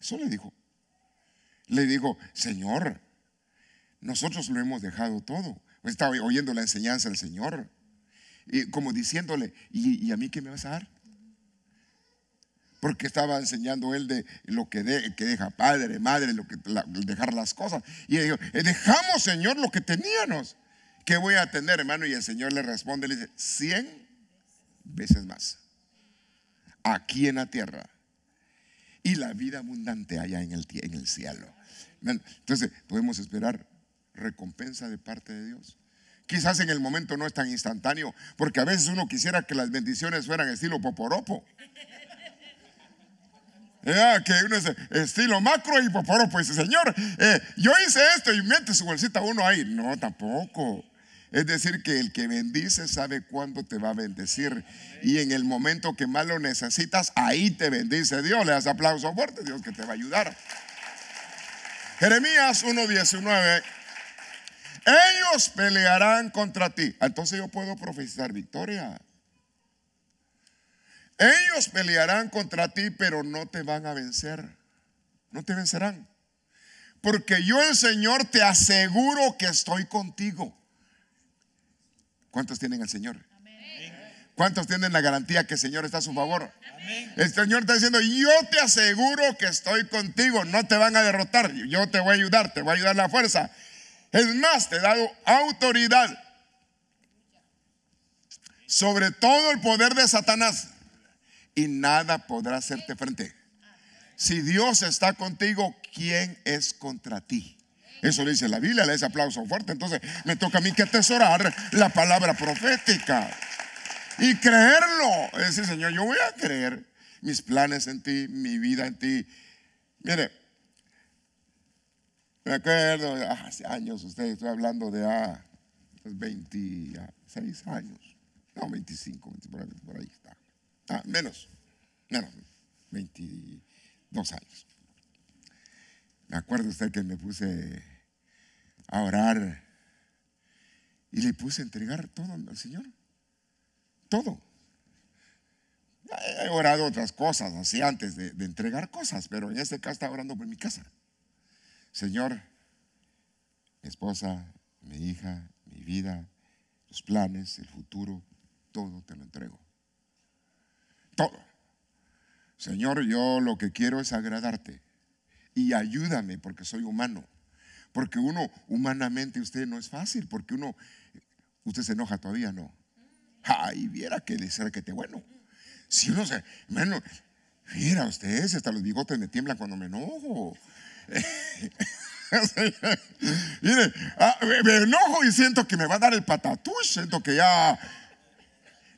Eso le dijo. Le dijo Señor, nosotros lo hemos dejado todo. Estaba oyendo la enseñanza del Señor. Y como diciéndole, ¿y, a mí qué me vas a dar? Porque estaba enseñando él de lo que, deja padre, madre, lo que, dejar las cosas. Y le dijo, eh, dejamos, Señor, lo que teníamos. ¿Qué voy a tener, hermano? Y el Señor le responde, le dice, cien veces más aquí en la tierra y la vida abundante allá en el, en el cielo. Entonces, podemos esperar recompensa de parte de Dios. Quizás en el momento no es tan instantáneo, porque a veces uno quisiera que las bendiciones fueran estilo poporopo. Ah, que uno estilo macro y poporopo. Dice, Señor, eh, yo hice esto y mete su bolsita uno ahí. No, tampoco. Es decir, que el que bendice sabe cuándo te va a bendecir. Y en el momento que más lo necesitas, ahí te bendice Dios. Le das aplauso fuerte, Dios que te va a ayudar. Jeremías 1.19. Ellos pelearán contra ti. Ah, entonces yo puedo profetizar victoria. Ellos pelearán contra ti, pero no te van a vencer. No te vencerán. Porque yo el Señor te aseguro que estoy contigo. ¿Cuántos tienen el Señor? ¿Cuántos tienen la garantía que el Señor está a su favor? El Señor está diciendo, yo te aseguro que estoy contigo, no te van a derrotar, yo te voy a ayudar, te voy a ayudar la fuerza. Es más, te he dado autoridad sobre todo el poder de Satanás y nada podrá hacerte frente. Si Dios está contigo, ¿quién es contra ti? Eso le dice la Biblia, le dice aplauso fuerte. Entonces me toca a mí que atesorar la palabra profética y creerlo. Es decir, Señor, yo voy a creer mis planes en ti, mi vida en ti. Mire, me acuerdo, hace años usted, estoy hablando de ah, 26 pues, años, no, 25, por, ahí, está. Ah, menos, menos, 22 años. Me acuerdo usted que me puse a orar. Y le puse a entregar todo al Señor. Todo. He orado otras cosas, así antes de, entregar cosas, pero en este caso está orando por mi casa. Señor, mi esposa, mi hija, mi vida, los planes, el futuro, todo te lo entrego. Todo. Señor, yo lo que quiero es agradarte y ayúdame porque soy humano. Porque uno, humanamente, usted no es fácil, porque uno, usted se enoja todavía, ¿no? Ay, viera que le será que te bueno. Si uno se, bueno, mira ustedes, hasta los bigotes me tiemblan cuando me enojo. Mire, ah, me enojo y siento que me va a dar el patatús, siento que ya...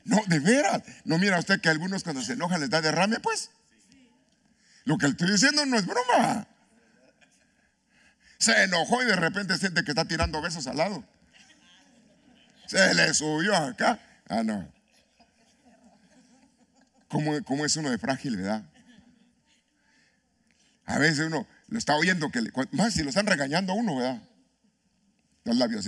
No, de veras. No mira usted que algunos cuando se enojan les da derrame, pues. Lo que le estoy diciendo no es broma. Se enojó y de repente siente que está tirando besos al lado. Se le subió acá. Ah, no. ¿Cómo, es uno de frágil, verdad? A veces uno lo está oyendo, que más si lo están regañando a uno, ¿verdad? Los labios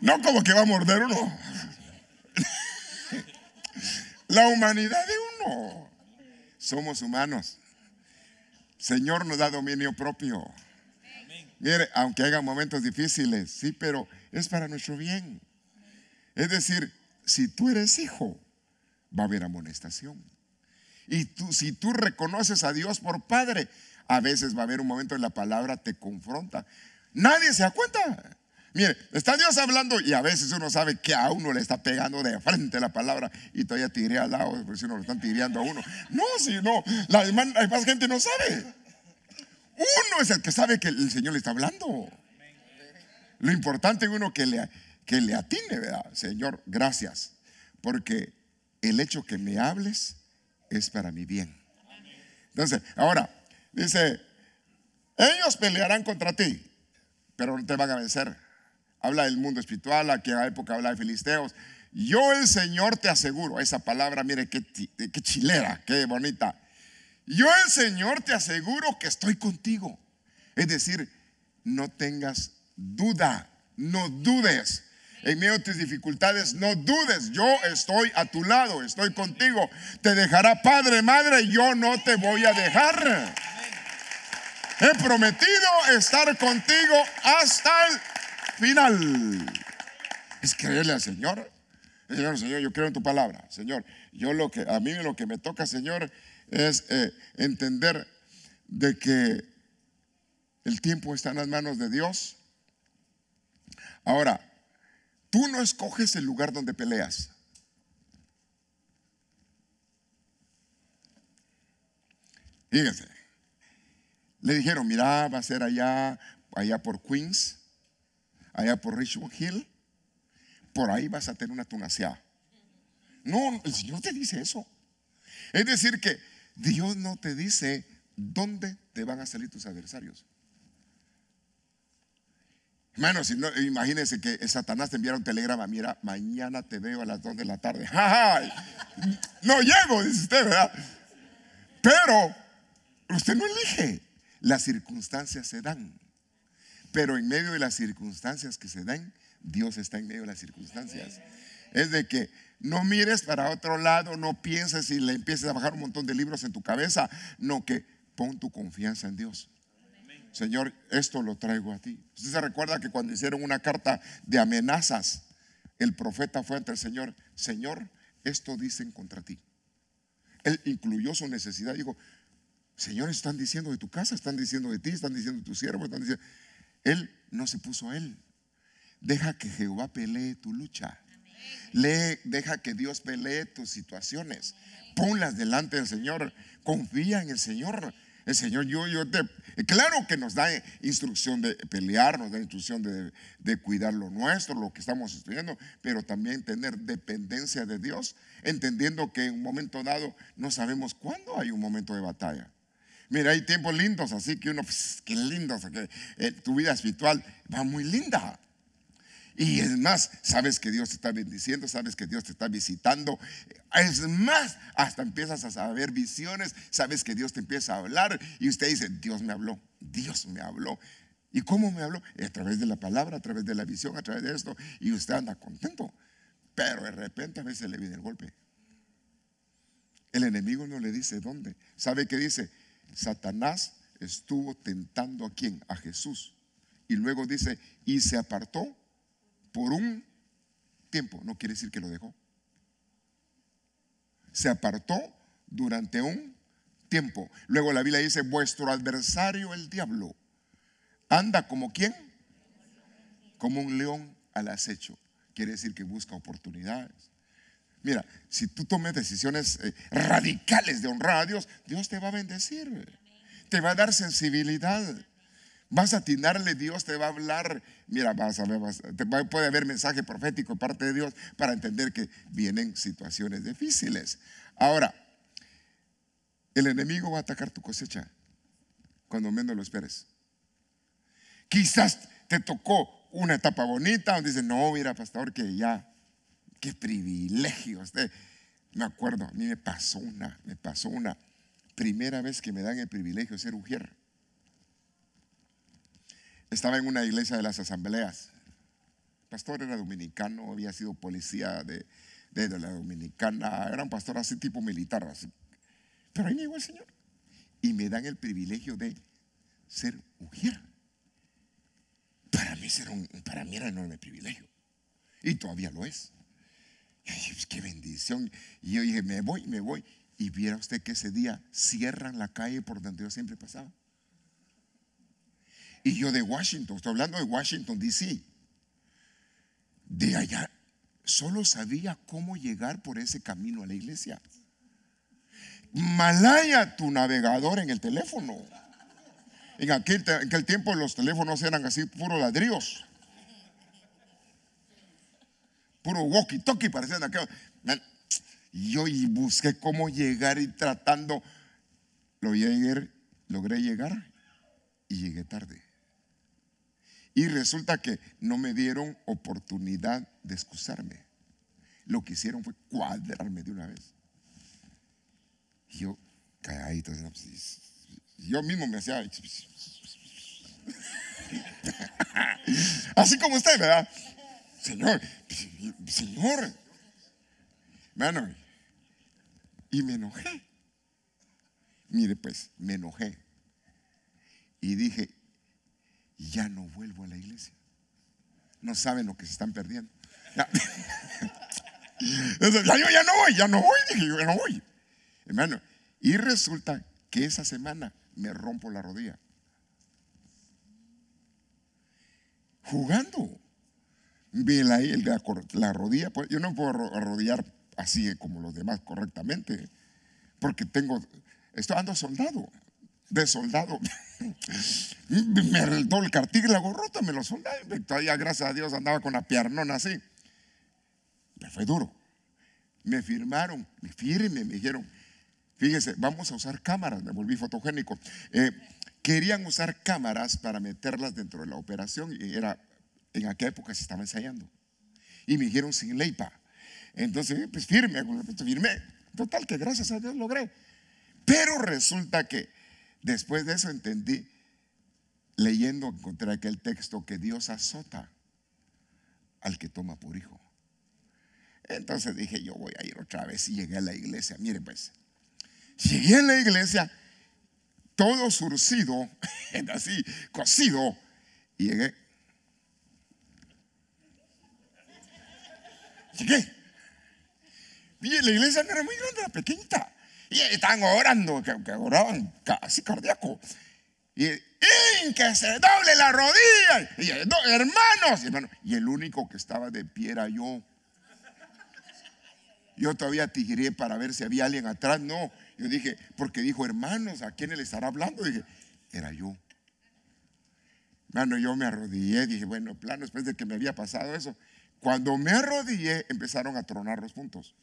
No como que va a morder uno. La humanidad de uno. Somos humanos. Señor nos da dominio propio. Mire, aunque haya momentos difíciles, sí, pero es para nuestro bien. Es decir, si tú eres hijo, va a haber amonestación. Y tú, si tú reconoces a Dios por Padre, a veces va a haber un momento en la palabra te confronta. Nadie se da cuenta. Mire, está Dios hablando y a veces uno sabe que a uno le está pegando de frente la palabra y todavía tiré al lado, por pues, si uno lo están tirando a uno. No, si no, la más gente no sabe. Uno es el que sabe que el Señor le está hablando. Lo importante es uno que le, que le atine, ¿verdad? Señor, gracias, porque el hecho que me hables es para mi bien. Entonces, ahora, dice, ellos pelearán contra ti, pero no te van a vencer habla del mundo espiritual, aquella época habla de filisteos. Yo el Señor te aseguro, esa palabra, mire qué, eh, qué chilera, qué bonita. Yo el Señor te aseguro que estoy contigo. Es decir, no tengas duda, no dudes. En medio de tus dificultades, no dudes, yo estoy a tu lado, estoy contigo. Te dejará padre, madre, yo no te voy a dejar. He prometido estar contigo hasta el final. Es creerle al Señor. Señor, Señor, yo creo en tu palabra, Señor. Yo lo que a mí lo que me toca, Señor, es eh, entender de que el tiempo está en las manos de Dios. Ahora, tú no escoges el lugar donde peleas. Fíjense, le dijeron, mira, va a ser allá, allá por Queens allá por Richmond Hill, por ahí vas a tener una tunaseada. No, el Señor te dice eso. Es decir, que Dios no te dice dónde te van a salir tus adversarios. Bueno, imagínense que Satanás te enviara un telegrama. Mira, mañana te veo a las 2 de la tarde. ¡Ja, No llego, dice usted, ¿verdad? Pero usted no elige. Las circunstancias se dan. Pero en medio de las circunstancias que se dan, Dios está en medio de las circunstancias. Es de que no mires para otro lado, no pienses y le empieces a bajar un montón de libros en tu cabeza. No, que pon tu confianza en Dios. Señor, esto lo traigo a ti. Usted se recuerda que cuando hicieron una carta de amenazas, el profeta fue ante el Señor, Señor, esto dicen contra ti. Él incluyó su necesidad, dijo, Señor, están diciendo de tu casa, están diciendo de ti, están diciendo de tu siervo, están diciendo... Él no se puso él. Deja que Jehová pelee tu lucha. deja que Dios pelee tus situaciones. Ponlas delante del Señor. Confía en el Señor. El Señor, yo, yo te. Claro que nos da instrucción de pelear, nos da instrucción de, de cuidar lo nuestro, lo que estamos estudiando, pero también tener dependencia de Dios, entendiendo que en un momento dado no sabemos cuándo hay un momento de batalla. Mira, hay tiempos lindos, así que uno, pues, lindos, que eh, tu vida espiritual va muy linda. Y es más, sabes que Dios te está bendiciendo, sabes que Dios te está visitando. Es más, hasta empiezas a saber visiones, sabes que Dios te empieza a hablar y usted dice, Dios me habló, Dios me habló. ¿Y cómo me habló? A través de la palabra, a través de la visión, a través de esto. Y usted anda contento. Pero de repente a veces le viene el golpe. El enemigo no le dice dónde. ¿Sabe qué dice? Satanás estuvo tentando a quién? A Jesús. Y luego dice, y se apartó por un tiempo. No quiere decir que lo dejó. Se apartó durante un tiempo. Luego la Biblia dice, vuestro adversario el diablo anda como quién? Como un león al acecho. Quiere decir que busca oportunidades Mira, si tú tomes decisiones eh, radicales de honrar a Dios, Dios te va a bendecir, te va a dar sensibilidad. Vas a atinarle, Dios te va a hablar. Mira, vas a ver, puede haber mensaje profético de parte de Dios para entender que vienen situaciones difíciles. Ahora, el enemigo va a atacar tu cosecha cuando menos lo esperes. Quizás te tocó una etapa bonita donde dice no, mira, pastor, que ya qué privilegio. Usted, me acuerdo, a mí me pasó una, me pasó una primera vez que me dan el privilegio de ser ujier. Estaba en una iglesia de las asambleas. El pastor era dominicano, había sido policía de, la dominicana, era un pastor así tipo militar. Así. Pero ahí me llegó el Señor. Y me dan el privilegio de ser ujier. Para mí, era un, para mí era un enorme privilegio. Y todavía lo es qué bendición. Y yo dije, me voy, me voy. Y viera usted que ese día cierran la calle por donde yo siempre pasaba. Y yo de Washington, estoy hablando de Washington, D.C. De allá, solo sabía cómo llegar por ese camino a la iglesia. Malaya tu navegador en el teléfono. En aquel, en aquel tiempo los teléfonos eran así, puros ladrillos puro walkie-talkie, pareciendo que yo y busqué cómo llegar y tratando, lo llegué, logré llegar y llegué tarde. Y resulta que no me dieron oportunidad de excusarme. Lo que hicieron fue cuadrarme de una vez. yo, calladito, pues, yo mismo me hacía... Así como usted, ¿verdad? Señor, Señor. hermano, y me enojé. Mire, pues, me enojé. Y dije, ya no vuelvo a la iglesia. No saben lo que se están perdiendo. Ya,
ya
no voy, ya no voy, dije, ya no voy. Hermano, y resulta que esa semana me rompo la rodilla. Jugando. Vi ahí, el la, rodilla. Pues, yo no puedo arrodillar así como los demás correctamente, porque tengo, estoy ando soldado, de soldado. me arredó el cartílago la me lo soldé. Todavía, gracias a Dios, andaba con la piernona así. Pero fue duro. Me firmaron, me firme, me dijeron, fíjese, vamos a usar cámaras, me volví fotogénico. Eh, querían usar cámaras para meterlas dentro de la operación y era en aquella época se estaba ensayando. Y me dijeron sin leipa. Entonces, eh, pues firme, firme. Total, que gracias a Dios logré. Pero resulta que después de eso entendí, leyendo, encontré aquel texto que Dios azota al que toma por hijo. Entonces dije, yo voy a ir otra vez y llegué a la iglesia. Miren pues, llegué a la iglesia todo surcido, así, cocido, y llegué Llegué. la iglesia no era muy grande, era pequeñita. Y estaban orando, que, oraban casi cardíaco. Y, que se doble la rodilla. Y, hermanos, y el único que estaba de pie era yo. Yo todavía tigiré para ver si había alguien atrás. No, yo dije, porque dijo, hermanos, ¿a quién le estará hablando? dije, era yo. Hermano, yo me arrodillé, dije, bueno, plano, después de que me había pasado eso, cuando me arrodillé, empezaron a tronar los puntos.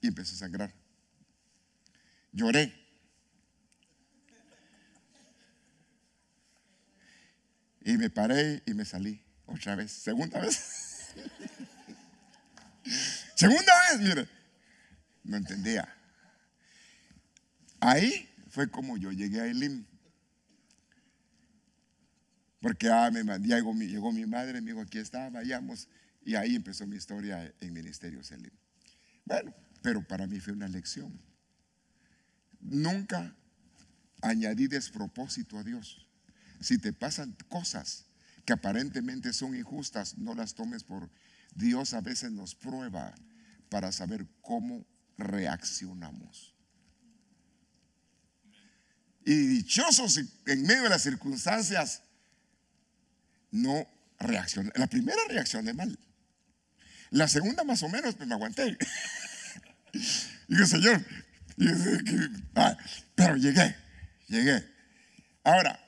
Y empecé a sangrar. Lloré. Y me paré y me salí otra vez. Segunda vez. Segunda vez, mire. No entendía. Ahí fue como yo llegué a Elim. Porque ah, me mandé, llegó, mi, llegó mi madre, me dijo, aquí está, vayamos. Y ahí empezó mi historia en Ministerio Selim. Bueno, pero para mí fue una lección. Nunca añadí despropósito a Dios. Si te pasan cosas que aparentemente son injustas, no las tomes por Dios a veces nos prueba para saber cómo reaccionamos. Y dichosos en medio de las circunstancias no reaccioné. La primera reacción de mal. La segunda más o menos, pues me aguanté. Y dije Señor, ah", pero llegué, llegué. Ahora,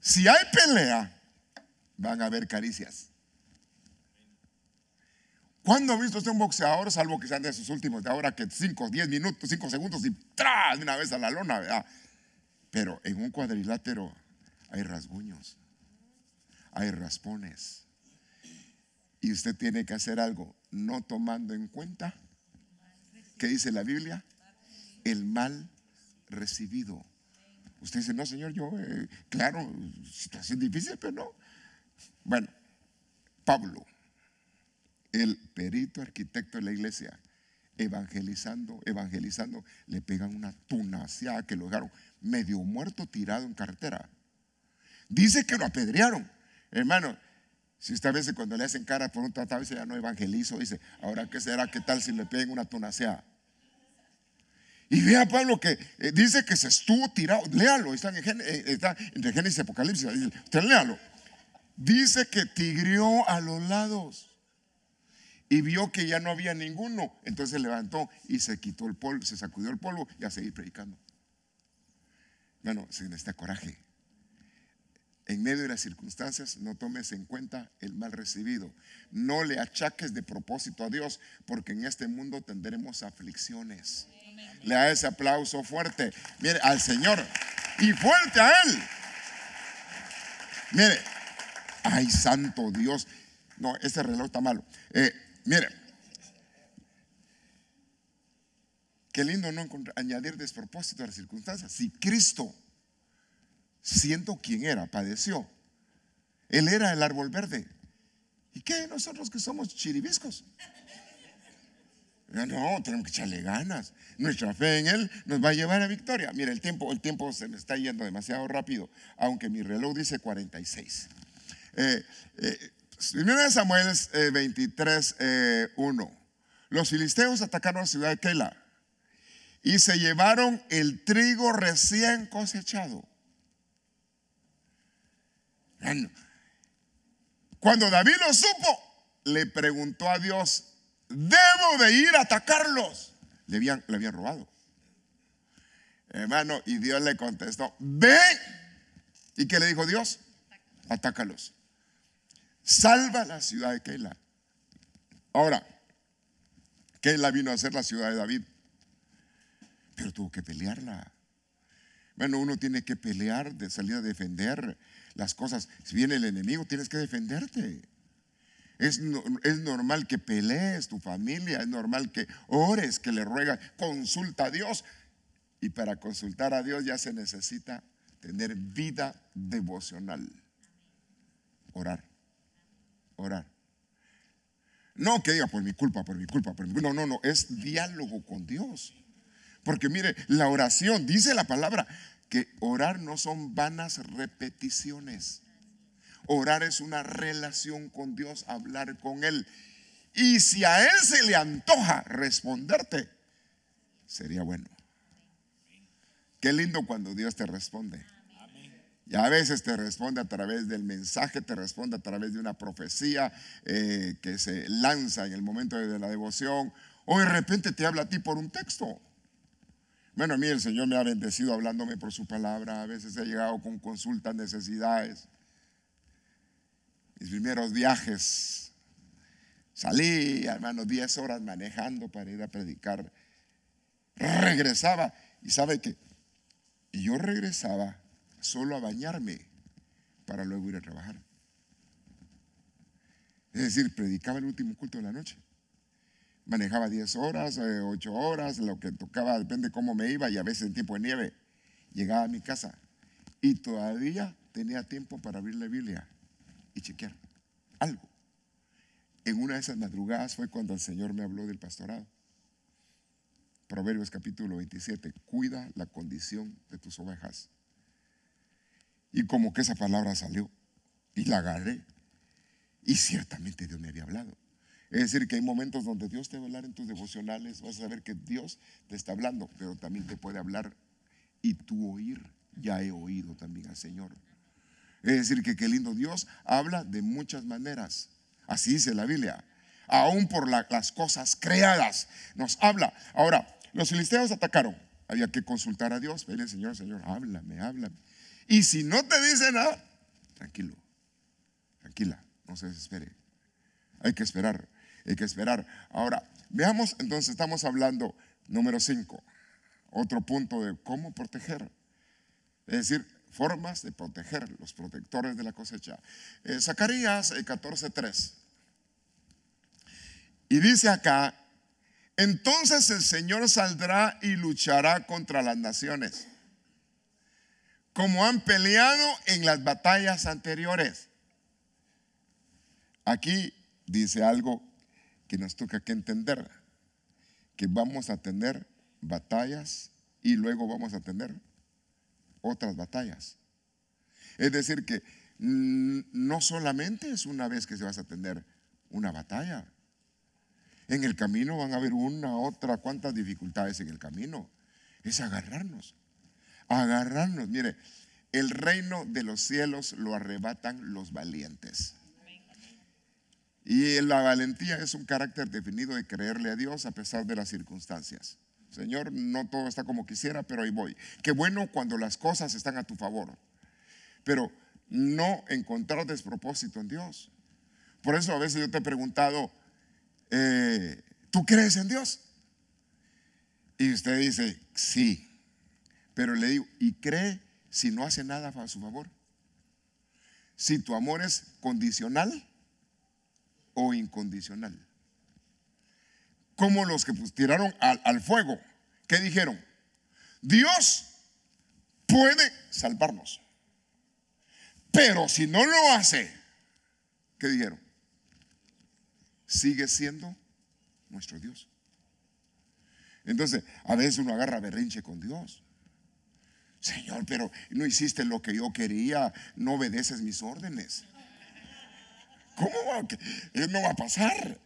si hay pelea, van a haber caricias. ¿Cuándo ha visto usted un boxeador, salvo que sean de sus últimos, de ahora que 5, 10 minutos, 5 segundos y tra, de una vez a la lona, ¿verdad? Pero en un cuadrilátero hay rasguños hay raspones. Y usted tiene que hacer algo, no tomando en cuenta, ¿qué dice la Biblia? El mal recibido. Usted dice, no, Señor, yo, eh, claro, situación difícil, pero no. Bueno, Pablo, el perito arquitecto de la iglesia, evangelizando, evangelizando, le pegan una tunaciada que lo dejaron medio muerto tirado en carretera. Dice que lo apedrearon. Hermano, si esta vez cuando le hacen cara por un tratado dice, ya no evangelizo, dice, ahora qué será, qué tal si le peguen una tonaceada. Y vea Pablo que eh, dice que se estuvo tirado, léalo, está, en, eh, entre Génesis y Apocalipsis, usted léalo. Dice que tigrió a los lados y vio que ya no había ninguno. Entonces se levantó y se quitó el polvo, se sacudió el polvo y a seguir predicando. Bueno, se necesita coraje. En medio de las circunstancias, no tomes en cuenta el mal recibido. No le achaques de propósito a Dios, porque en este mundo tendremos aflicciones. Le da ese aplauso fuerte. Mire, al Señor y fuerte a Él. Mire, ay, santo Dios. No, ese reloj está malo. Eh, mire, qué lindo no añadir despropósito a las circunstancias. Si Cristo siendo quien era, padeció. Él era el árbol verde. ¿Y qué? Nosotros que somos chiribiscos. No, tenemos que echarle ganas. Nuestra fe en Él nos va a llevar a victoria. Mira, el tiempo, el tiempo se me está yendo demasiado rápido, aunque mi reloj dice 46. Eh, eh Samuel 23, eh, 1. Eh, Los filisteos atacaron la ciudad de Kela y se llevaron el trigo recién cosechado cuando David lo supo, le preguntó a Dios, debo de ir a atacarlos. Le habían, le habían robado. Hermano, y Dios le contestó, ve. ¿Y qué le dijo Dios? Atácalos. Salva la ciudad de Keila. Ahora, Keila vino a ser la ciudad de David, pero tuvo que pelearla. Bueno, uno tiene que pelear, de salir a defender las cosas. Si viene el enemigo, tienes que defenderte. Es, es, normal que pelees tu familia, es normal que ores, que le ruegas, consulta a Dios. Y para consultar a Dios ya se necesita tener vida devocional. Orar, orar. No que diga por mi culpa, por mi culpa, por mi culpa. No, no, no, es diálogo con Dios. Porque mire, la oración, dice la palabra, que orar no son vanas repeticiones. Orar es una relación con Dios, hablar con Él. Y si a Él se le antoja responderte, sería bueno. Qué lindo cuando Dios te responde. Y a veces te responde a través del mensaje, te responde a través de una profecía eh, que se lanza en el momento de la devoción, o de repente te habla a ti por un texto. Bueno, a mí el Señor me ha bendecido hablándome por su palabra. A veces he llegado con consultas, necesidades. Mis primeros viajes. Salí, hermano, 10 horas manejando para ir a predicar. Regresaba. Y sabe que yo regresaba solo a bañarme para luego ir a trabajar. Es decir, predicaba el último culto de la noche manejaba 10 horas, 8 eh, horas, lo que tocaba, depende cómo me iba y a veces en tiempo de nieve. Llegaba a mi casa y todavía tenía tiempo para abrir la Biblia y chequear algo. En una de esas madrugadas fue cuando el Señor me habló del pastorado. Proverbios capítulo 27, cuida la condición de tus ovejas. Y como que esa palabra salió y la agarré. Y ciertamente Dios me había hablado. Es decir, que hay momentos donde Dios te va a hablar en tus devocionales, vas a saber que Dios te está hablando, pero también te puede hablar y tú oír. Ya he oído también al Señor. Es decir, que qué lindo Dios habla de muchas maneras. Así dice la Biblia. Aún por las cosas creadas nos habla. Ahora, los filisteos atacaron. Había que consultar a Dios. Ven, Señor, Señor, háblame, háblame. Y si no te dice nada, tranquilo, tranquila, no se desespere. Hay que esperar hay que esperar. Ahora, veamos, entonces estamos hablando, número 5, otro punto de cómo proteger. Es decir, formas de proteger, los protectores de la cosecha. Eh, Zacarías 14:3. Eh, y dice acá, entonces el Señor saldrá y luchará contra las naciones, como han peleado en las batallas anteriores. Aquí dice algo que nos toca que entender que vamos a tener batallas y luego vamos a tener otras batallas. Es decir, que mm, no solamente es una vez que se vas a tener una batalla. En el camino van a haber una, otra, cuántas dificultades en el camino. Es agarrarnos. Agarrarnos. Mire, el reino de los cielos lo arrebatan los valientes. Y la valentía es un carácter definido de creerle a Dios a pesar de las circunstancias. Señor, no todo está como quisiera, pero ahí voy. Qué bueno cuando las cosas están a tu favor. Pero no encontrar despropósito en Dios. Por eso a veces yo te he preguntado, eh, ¿tú crees en Dios? Y usted dice, sí. Pero le digo, ¿y cree si no hace nada a su favor? Si tu amor es condicional, o incondicional. Como los que pues, tiraron al, fuego, que dijeron? Dios puede salvarnos. Pero si no lo hace, Que dijeron? Sigue siendo nuestro Dios. Entonces, a veces uno agarra berrinche con Dios. Señor, pero no hiciste lo que yo quería, no obedeces mis órdenes. ¿Cómo eh, No va a pasar.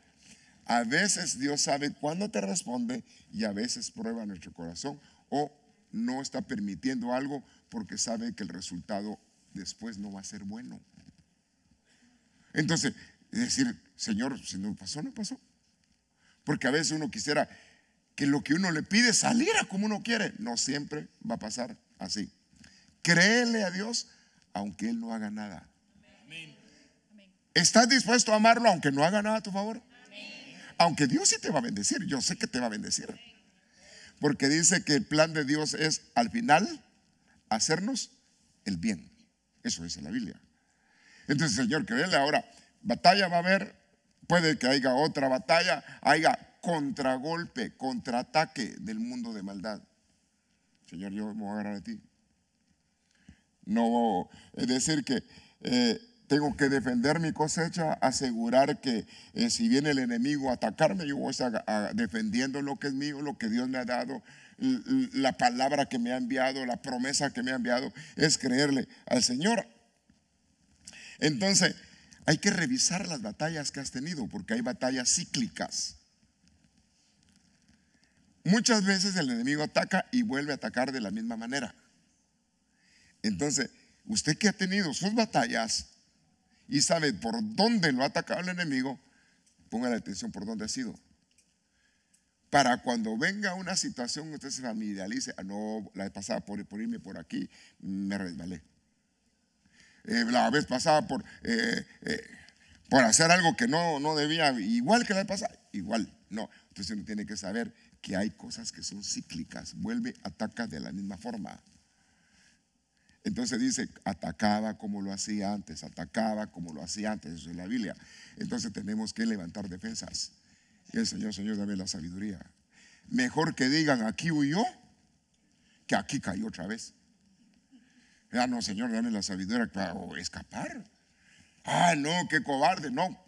A veces Dios sabe cuándo te responde y a veces prueba nuestro corazón o no está permitiendo algo porque sabe que el resultado después no va a ser bueno. Entonces, decir, Señor, si no pasó, no pasó. Porque a veces uno quisiera que lo que uno le pide saliera como uno quiere. No siempre va a pasar así. Créele a Dios aunque Él no haga nada. ¿Estás dispuesto a amarlo aunque no haga nada a tu favor? Aunque Dios sí te va a bendecir, yo sé que te va a bendecir. Porque dice que el plan de Dios es al final hacernos el bien. Eso dice la Biblia. Entonces, Señor, que ahora, batalla va a haber, puede que haya otra batalla, haya contragolpe, contraataque del mundo de maldad. Señor, yo me voy a agarrar a ti. No es eh, decir que eh, tengo que defender mi cosecha, asegurar que eh, si viene el enemigo a atacarme, yo voy a estar defendiendo lo que es mío, lo que Dios me ha dado, la palabra que me ha enviado, la promesa que me ha enviado, es creerle al Señor. Entonces, hay que revisar las batallas que has tenido, porque hay batallas cíclicas. Muchas veces el enemigo ataca y vuelve a atacar de la misma manera. Entonces, usted que ha tenido sus batallas, y sabe por dónde lo ha atacado el enemigo, ponga la atención por dónde ha sido. Para cuando venga una situación, usted se familiarice. Ah, no, la vez pasada por, irme por aquí, me resbalé. Eh, la vez pasada por, eh, eh, por hacer algo que no, no debía, igual que la vez pasada, igual, no. Entonces uno tiene que saber que hay cosas que son cíclicas, vuelve, ataca de la misma forma. Entonces dice, atacaba como lo hacía antes, atacaba como lo hacía antes, eso es la Biblia. Entonces tenemos que levantar defensas. Y el Señor, Señor, dame la sabiduría. Mejor que digan, aquí huyó, que aquí cayó otra vez. Ah, no, Señor, dame la sabiduría para escapar. Ah, no, qué cobarde. No,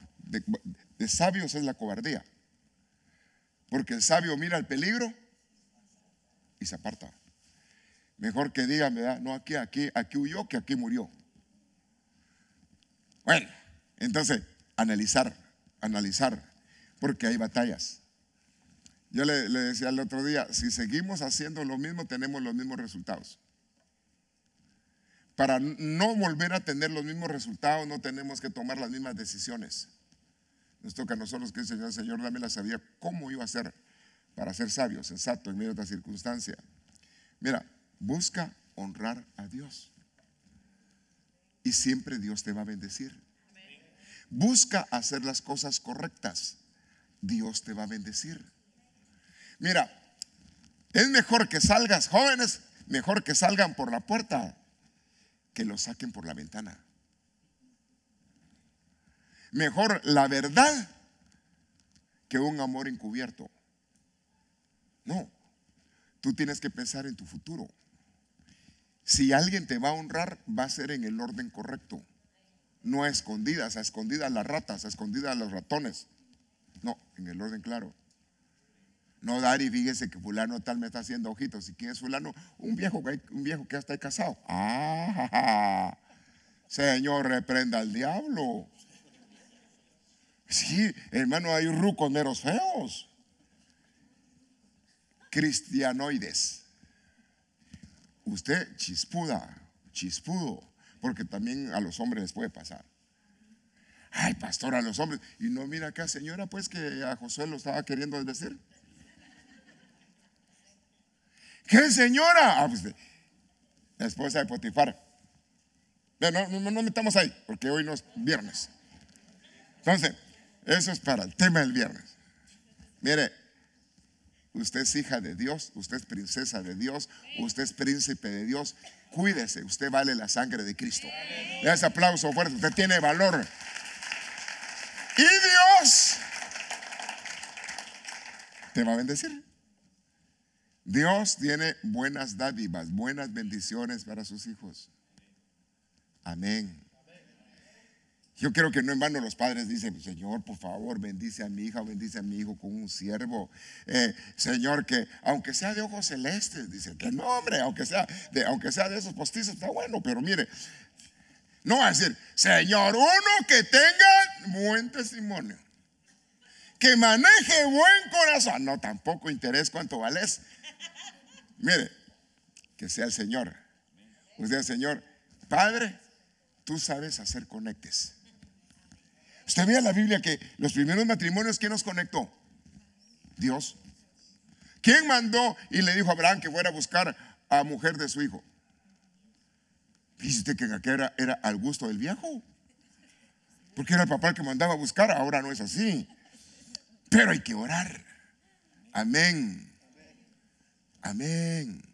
de sabios es la cobardía. Porque el sabio mira el peligro y se aparta. Mejor que diga, ¿verdad? No, aquí, aquí, aquí huyó que aquí murió. Bueno, entonces, analizar, analizar, porque hay batallas. Yo le, decía el otro día, si seguimos haciendo lo mismo, tenemos los mismos resultados. Para no volver a tener los mismos resultados, no tenemos que tomar las mismas decisiones. Nos toca a nosotros que el Señor, Señor, dame la sabiduría, cómo iba a ser para ser sabio, sensato en medio de esta circunstancia. Mira, Busca honrar a Dios. Y siempre Dios te va a bendecir. Busca hacer las cosas correctas. Dios te va a bendecir. Mira, es mejor que salgas, jóvenes, mejor que salgan por la puerta que lo saquen por la ventana. Mejor la verdad que un amor encubierto. No, tú tienes que pensar en tu futuro. Si alguien te va a honrar, va a ser en el orden correcto. No a escondidas, a escondidas las ratas, a escondidas los ratones. No, en el orden claro. No dar y fíjese que fulano tal me está haciendo ojitos. ¿Y quién es fulano? Un viejo, un viejo que hasta está casado. Ah, Señor, reprenda al diablo. Sí, hermano, hay rucos meros feos. Cristianoides usted chispuda, chispudo, porque también a los hombres les puede pasar. Ay, pastor, a los hombres. Y no mira acá, señora, pues que a Josué lo estaba queriendo decir. ¿Qué señora? Ah, pues, la esposa de Potifar. No, no, metamos ahí, porque hoy no es viernes. Entonces, eso es para el tema del viernes. Mire, usted es hija de Dios, usted es princesa de Dios, usted es príncipe de Dios. Cuídese, usted vale la sangre de Cristo. Le ese aplauso fuerte, usted tiene valor. Y Dios te va a bendecir. Dios tiene buenas dádivas, buenas bendiciones para sus hijos. Amén. Yo creo que no en vano los padres dicen, Señor, por favor, bendice a mi hija, bendice a mi hijo con un siervo. Eh, señor, que aunque sea de ojos celestes, dice, que no, hombre, aunque sea de, aunque sea de esos postizos, está bueno, pero mire, no va a decir, Señor, uno que tenga buen testimonio, que maneje buen corazón. No, tampoco interés cuánto vales. Mire, que sea el Señor. Usted, Señor, Padre, tú sabes hacer conectes. Usted vea la Biblia que los primeros matrimonios, ¿quién nos conectó? Dios. ¿Quién mandó y le dijo a Abraham que fuera a buscar a mujer de su hijo? ¿Viste que era, era al gusto del viejo. Porque era el papá que mandaba a buscar, ahora no es así. Pero hay que orar. Amén. Amén.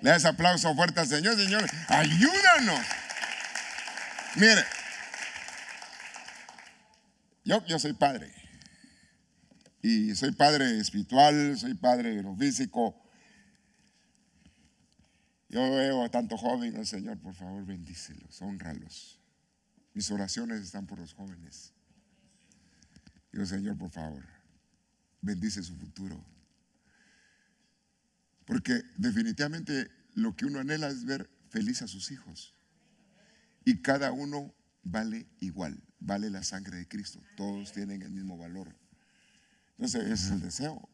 Le das aplauso fuerte al Señor, Señor. Ayúdanos. Mire, yo, soy padre. Y soy padre espiritual, soy padre lo físico. Yo veo a tanto joven, Señor, por favor, bendícelos, honralos. Mis oraciones están por los jóvenes. Yo, Señor, por favor, bendice su futuro. Porque definitivamente lo que uno anhela es ver feliz a sus hijos. Y cada uno vale igual vale la sangre de Cristo. Todos tienen el mismo valor. Entonces, ese es el deseo.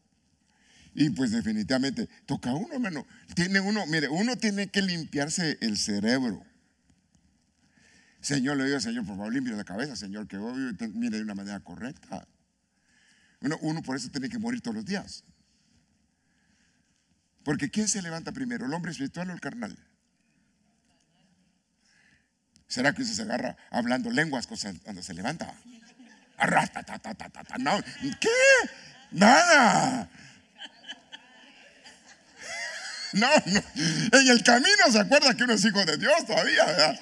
Y pues definitivamente, toca uno, hermano. Tiene uno, mire, uno tiene que limpiarse el cerebro. Señor, le digo, Señor, por favor, limpie la cabeza, Señor, que obvio, mire de una manera correcta. bueno uno por eso tiene que morir todos los días. Porque ¿quién se levanta primero, el hombre espiritual o el carnal? ¿Será que usted se agarra hablando lenguas cuando se levanta? ¿Qué? Nada. No, no, en el camino se acuerda que uno es hijo de Dios todavía, ¿verdad?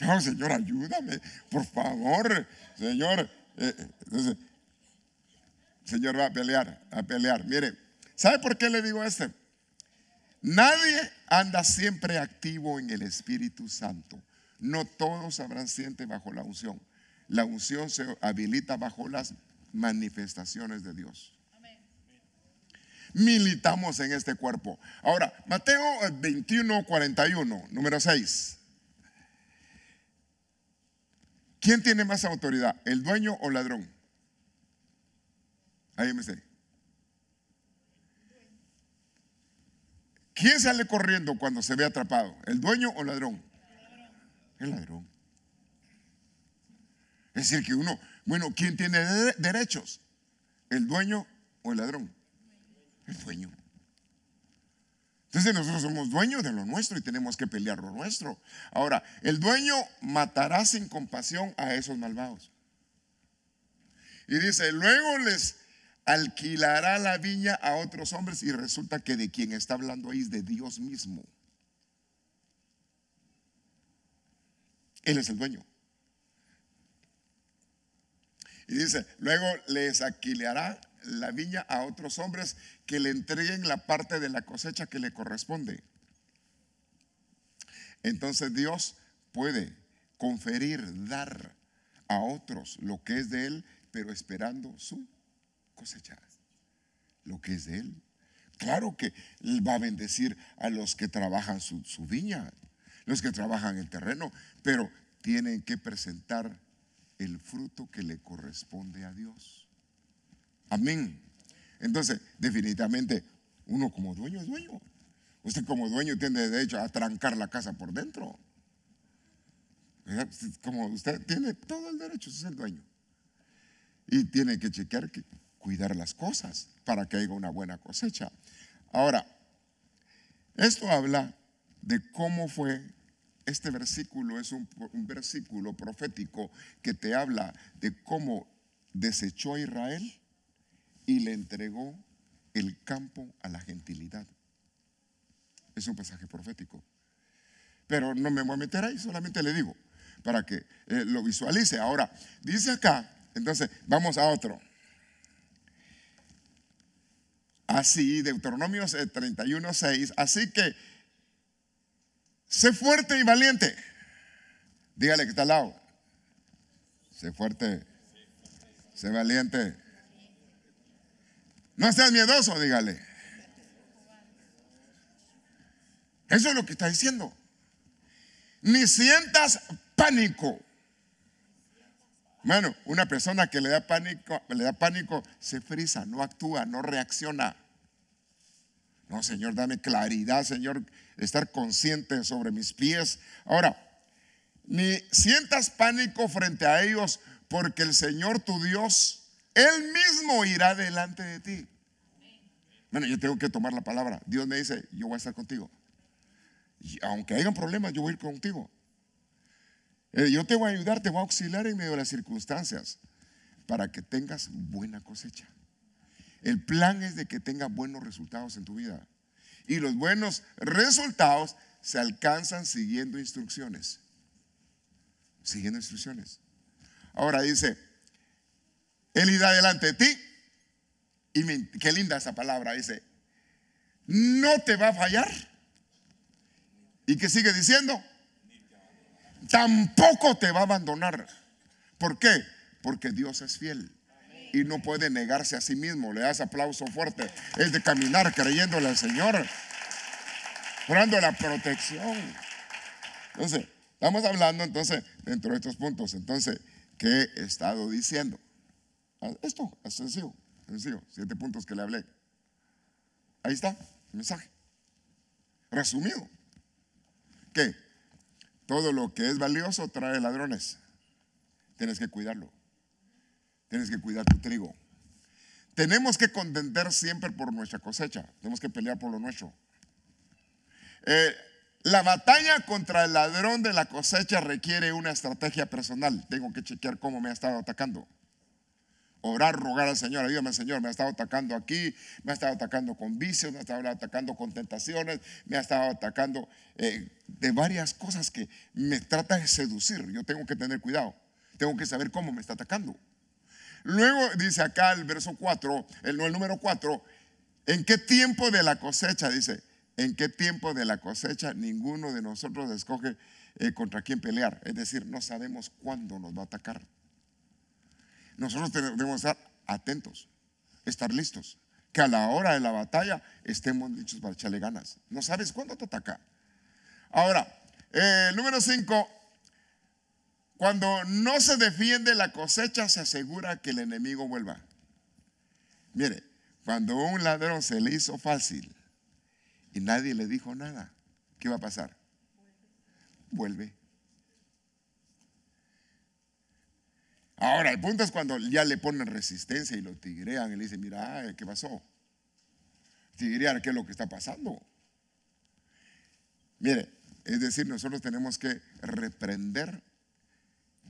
No, Señor, ayúdame, por favor, Señor. Eh, eh, señor va a pelear, a pelear. Mire, ¿sabe por qué le digo esto? Nadie anda siempre activo en el Espíritu Santo. No todos habrán siente bajo la unción. La unción se habilita bajo las manifestaciones de Dios. Militamos en este cuerpo. Ahora, Mateo 21, eh, 41, número 6. ¿Quién tiene más autoridad, el dueño o ladrón? Ahí me ¿Quién sale corriendo cuando se ve atrapado, el dueño o ladrón? el ladrón. Es decir, que uno, bueno, ¿quién tiene derechos? ¿El dueño o el ladrón? El dueño. Entonces nosotros somos dueños de lo nuestro y tenemos que pelear lo nuestro. Ahora, el dueño matará sin compasión a esos malvados. Y dice, luego les alquilará la viña a otros hombres y resulta que de quien está hablando ahí es de Dios mismo. Él es el dueño. Y dice, luego les alquilará la viña a otros hombres que le entreguen la parte de la cosecha que le corresponde. Entonces Dios puede conferir, dar a otros lo que es de Él, pero esperando su cosecha, lo que es de Él. Claro que va a bendecir a los que trabajan su viña, los que trabajan el terreno, pero tienen que presentar el fruto que le corresponde a Dios. Amén. Entonces, definitivamente, uno como dueño es dueño. Usted como dueño tiene derecho a trancar la casa por dentro. Como usted tiene todo el derecho, es el dueño. Y tiene que chequear, cuidar las cosas para que haya una buena cosecha. Ahora, esto habla de cómo fue este versículo es un, versículo profético que te habla de cómo desechó a Israel y le entregó el campo a la gentilidad. Es un pasaje profético. Pero no me voy a meter ahí, solamente le digo para que eh, lo visualice. Ahora, dice acá, entonces vamos a otro. Así, Deuteronomio 31, eh, 6. Así que Sé fuerte y valiente. Dígale que está al lado. Sé fuerte. Sé valiente. No seas miedoso, dígale. Eso es lo que está diciendo. Ni sientas pánico. Bueno, una persona que le da pánico, le da pánico, se frisa, no actúa, no reacciona. No, Señor, dame claridad, Señor, estar consciente sobre mis pies. Ahora, ni sientas pánico frente a ellos, porque el Señor tu Dios, Él mismo irá delante de ti. Bueno, yo tengo que tomar la palabra. Dios me dice, yo voy a estar contigo. aunque hayan problemas, yo voy a ir contigo. Eh, yo te voy a ayudar, te voy a auxiliar en medio de las circunstancias para que tengas buena cosecha. El plan es de que tengas buenos resultados en tu vida y los buenos resultados se alcanzan siguiendo instrucciones. Siguiendo instrucciones. Ahora dice, Él irá delante de ti. Y qué linda esa palabra, dice, no te va a fallar. ¿Y qué sigue diciendo? Tampoco te va a abandonar. ¿Por qué? Porque Dios es fiel y no puede negarse a sí mismo. Le das aplauso fuerte. Es de caminar creyéndole al Señor, jurando la protección. Entonces, estamos hablando entonces dentro de estos puntos. Entonces, ¿qué he estado diciendo? Ah, esto es sencillo, sencillo. Siete puntos que le hablé. Ahí está el mensaje. Resumido. Que Todo lo que es valioso trae ladrones. Tienes que cuidarlo. Tienes que cuidar tu trigo. Tenemos que contender siempre por nuestra cosecha. Tenemos que pelear por lo nuestro. Eh, la batalla contra el ladrón de la cosecha requiere una estrategia personal. Tengo que chequear cómo me ha estado atacando. Orar, rogar al Señor, ayúdame Señor, me ha estado atacando aquí, me ha estado atacando con vicios, me ha estado atacando con tentaciones, me ha estado atacando eh, de varias cosas que me trata de seducir. Yo tengo que tener cuidado, tengo que saber cómo me está atacando. Luego dice acá el verso 4, el, número 4, ¿en qué tiempo de la cosecha? Dice, ¿en qué tiempo de la cosecha ninguno de nosotros escoge eh, contra quién pelear? Es decir, no sabemos cuándo nos va a atacar. Nosotros debemos estar atentos, estar listos, que a la hora de la batalla estemos dichos para echarle ganas. No sabes cuándo te ataca. Ahora, el eh, número 5, cuando no se defiende la cosecha, se asegura que el enemigo vuelva. Mire, cuando un ladrón se le hizo fácil y nadie le dijo nada, ¿qué va a pasar? Vuelve. Ahora, el punto es cuando ya le ponen resistencia y lo tigrean y le dicen, mira, ¿qué pasó? Tigrear, ¿qué es lo que está pasando? Mire, es decir, nosotros tenemos que reprender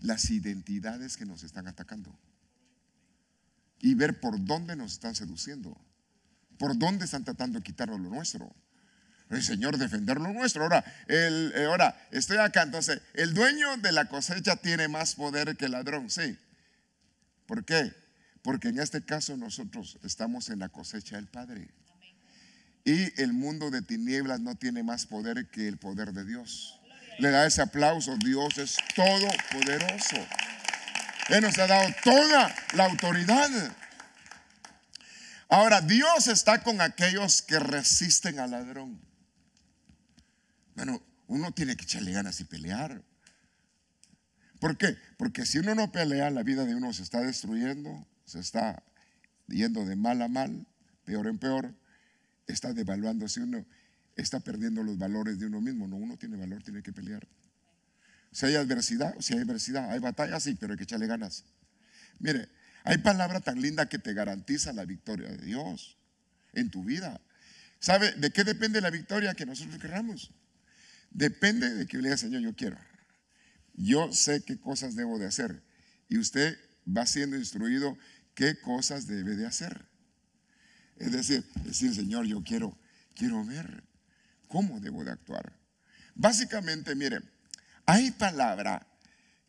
las identidades que nos están atacando y ver por dónde nos están seduciendo, por dónde están tratando de quitarnos lo nuestro. El Señor, defender lo nuestro. Ahora, el, eh, ahora, estoy acá, entonces, el dueño de la cosecha tiene más poder que el ladrón, sí. ¿Por qué? Porque en este caso nosotros estamos en la cosecha del Padre. Y el mundo de tinieblas no tiene más poder que el poder de Dios le da ese aplauso. Dios es todopoderoso. Él nos ha dado toda la autoridad. Ahora, Dios está con aquellos que resisten al ladrón. Bueno, uno tiene que echarle ganas y pelear. ¿Por qué? Porque si uno no pelea, la vida de uno se está destruyendo, se está yendo de mal a mal, peor en peor, está devaluándose uno está perdiendo los valores de uno mismo. No, uno tiene valor, tiene que pelear. Si hay adversidad, si hay adversidad, hay batalla, sí, pero hay que echarle ganas. Mire, hay palabra tan linda que te garantiza la victoria de Dios en tu vida. ¿Sabe de qué depende la victoria que nosotros queramos? Depende de que le diga, Señor, yo quiero. Yo sé qué cosas debo de hacer. Y usted va siendo instruido qué cosas debe de hacer. Es decir, decir, Señor, yo quiero, quiero ver cómo debo de actuar. Básicamente, miren, hay palabra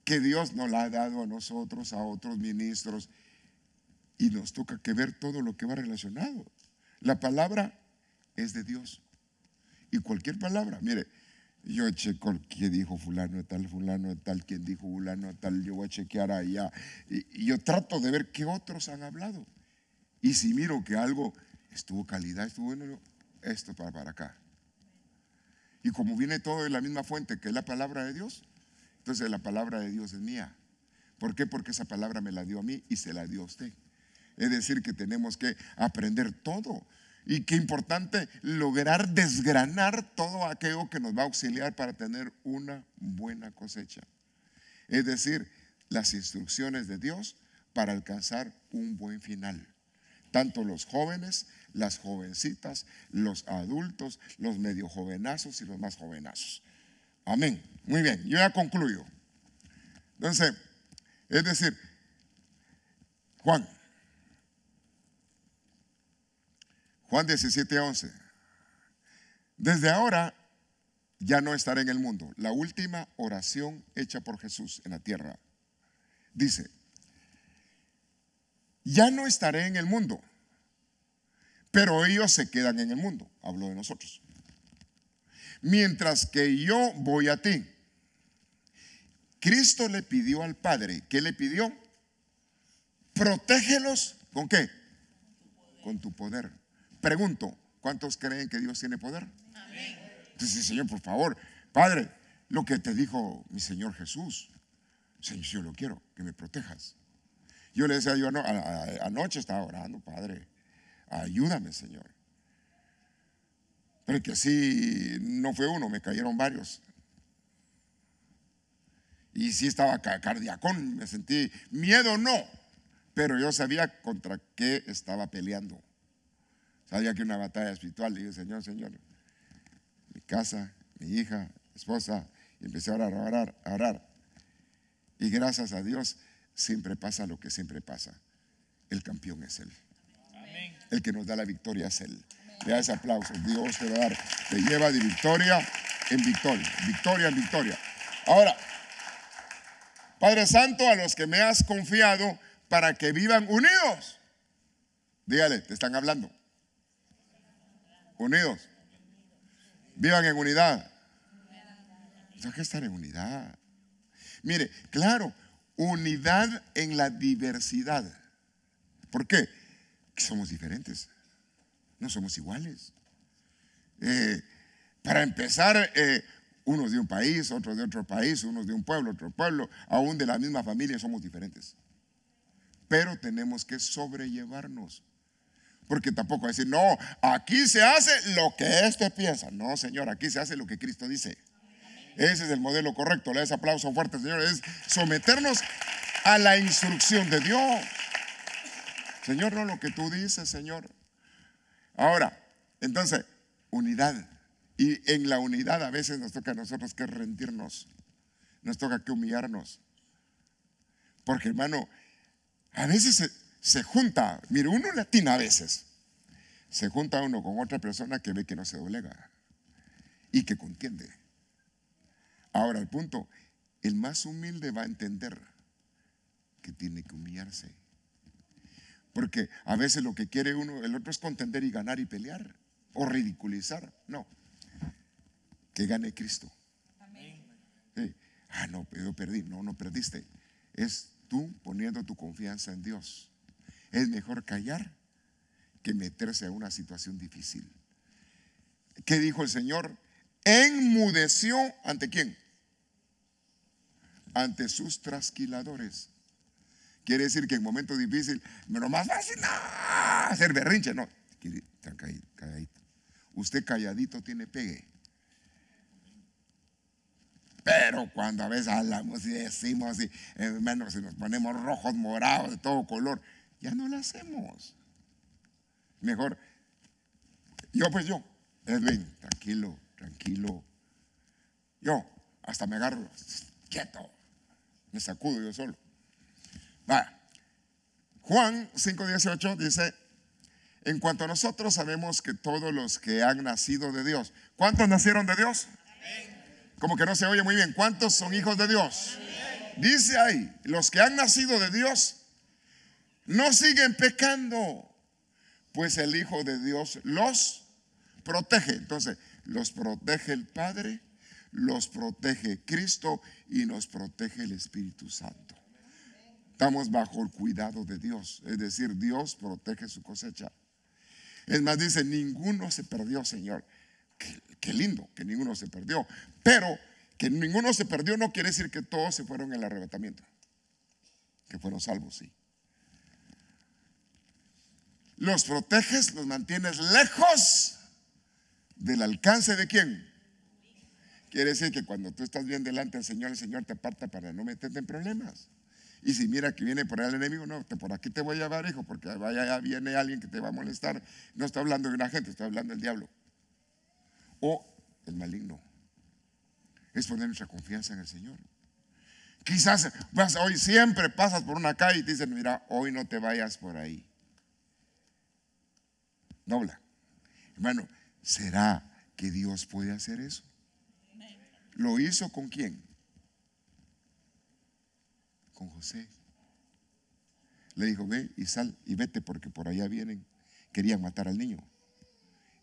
que Dios nos la ha dado a nosotros, a otros ministros, y nos toca que ver todo lo que va relacionado. La palabra es de Dios. Y cualquier palabra, mire, yo checo que dijo fulano de tal, fulano de tal, quien dijo fulano tal, yo voy a chequear allá. Y, yo trato de ver qué otros han hablado. Y si miro que algo estuvo calidad, estuvo bueno, esto para, para acá. Y como viene todo de la misma fuente, que es la palabra de Dios, entonces la palabra de Dios es mía. ¿Por qué? Porque esa palabra me la dio a mí y se la dio a usted. Es decir, que tenemos que aprender todo. Y qué importante lograr desgranar todo aquello que nos va a auxiliar para tener una buena cosecha. Es decir, las instrucciones de Dios para alcanzar un buen final. Tanto los jóvenes las jovencitas, los adultos, los medio jovenazos y los más jovenazos. Amén. Muy bien, yo ya concluyo. Entonces, es decir, Juan, Juan 17, 11. Desde ahora ya no estaré en el mundo. La última oración hecha por Jesús en la tierra. Dice, ya no estaré en el mundo pero ellos se quedan en el mundo. habló de nosotros. Mientras que yo voy a ti. Cristo le pidió al Padre, ¿qué le pidió? Protégelos con qué? Con tu poder. Pregunto, ¿cuántos creen que Dios tiene poder? Amén. Entonces, Señor, por favor, Padre, lo que te dijo mi Señor Jesús, Señor, yo lo quiero, que me protejas. Yo le decía, yo anoche estaba orando, Padre, Ayúdame, Señor. Pero que así no fue uno, me cayeron varios. Y sí estaba cardiacón, me sentí miedo, no. Pero yo sabía contra qué estaba peleando. Sabía que una batalla espiritual. Dije, Señor, Señor, mi casa, mi hija, mi esposa. Y empecé a orar, a orar, a orar. Y gracias a Dios, siempre pasa lo que siempre pasa. El campeón es Él. El que nos da la victoria es Él. Le da ese aplauso. Dios te va a dar, te lleva de victoria en victoria, victoria en victoria. Ahora, Padre Santo, a los que me has confiado para que vivan unidos. Dígale, te están hablando. Unidos. Vivan en unidad. Hay que estar en unidad. Mire, claro, unidad en la diversidad. ¿Por qué? somos diferentes, no somos iguales. Eh, para empezar, eh, unos de un país, otros de otro país, unos de un pueblo, otro pueblo, aún de la misma familia somos diferentes. Pero tenemos que sobrellevarnos. Porque tampoco decir, no, aquí se hace lo que este piensa. No, Señor, aquí se hace lo que Cristo dice. Ese es el modelo correcto. Le des aplauso fuerte, Señor. Es someternos a la instrucción de Dios. Señor, no lo que tú dices, Señor. Ahora, entonces, unidad. Y en la unidad a veces nos toca a nosotros que rendirnos, nos toca que humillarnos. Porque hermano, a veces se, junta, mire, uno latina a veces, se junta uno con otra persona que ve que no se doblega y que contiende. Ahora el punto, el más humilde va a entender que tiene que humillarse porque a veces lo que quiere uno, el otro es contender y ganar y pelear o ridiculizar. No, que gane Cristo. Ah, no, yo perdí. No, no perdiste. Es tú poniendo tu confianza en Dios. Es mejor callar que meterse a una situación difícil. ¿Qué dijo el Señor? Enmudeció ante quién? Ante sus trasquiladores. Quiere decir que en momentos difíciles, lo más fácil, no, hacer berrinche, no. Usted calladito tiene pegue. Pero cuando a veces hablamos y decimos así, eh, menos si nos ponemos rojos, morados, de todo color, ya no lo hacemos. Mejor, yo pues yo, Edwin, tranquilo, tranquilo. Yo, hasta me agarro, quieto, me sacudo yo solo. Juan 5.18 dice, en cuanto a nosotros sabemos que todos los que han nacido de Dios, ¿cuántos nacieron de Dios? Como que no se oye muy bien, ¿cuántos son hijos de Dios? Dice ahí, los que han nacido de Dios no siguen pecando, pues el Hijo de Dios los protege. Entonces, los protege el Padre, los protege Cristo y nos protege el Espíritu Santo. Estamos bajo el cuidado de Dios. Es decir, Dios protege su cosecha. Es más, dice, ninguno se perdió, Señor. Qué, lindo que ninguno se perdió. Pero que ninguno se perdió no quiere decir que todos se fueron en el arrebatamiento. Que fueron salvos, sí. Los proteges, los mantienes lejos del alcance de quién. Quiere decir que cuando tú estás bien delante del Señor, el Señor te aparta para no meterte en problemas. Y si mira que viene por ahí el enemigo, no, por aquí te voy a llevar, hijo, porque vaya, viene alguien que te va a molestar. No está hablando de una gente, está hablando del diablo. O el maligno. Es poner nuestra confianza en el Señor. Quizás hoy siempre pasas por una calle y te dicen, mira, hoy no te vayas por ahí. habla Hermano, ¿será que Dios puede hacer eso? ¿Lo hizo con quién? con José. Le dijo, ve y sal y vete porque por allá vienen. Querían matar al niño.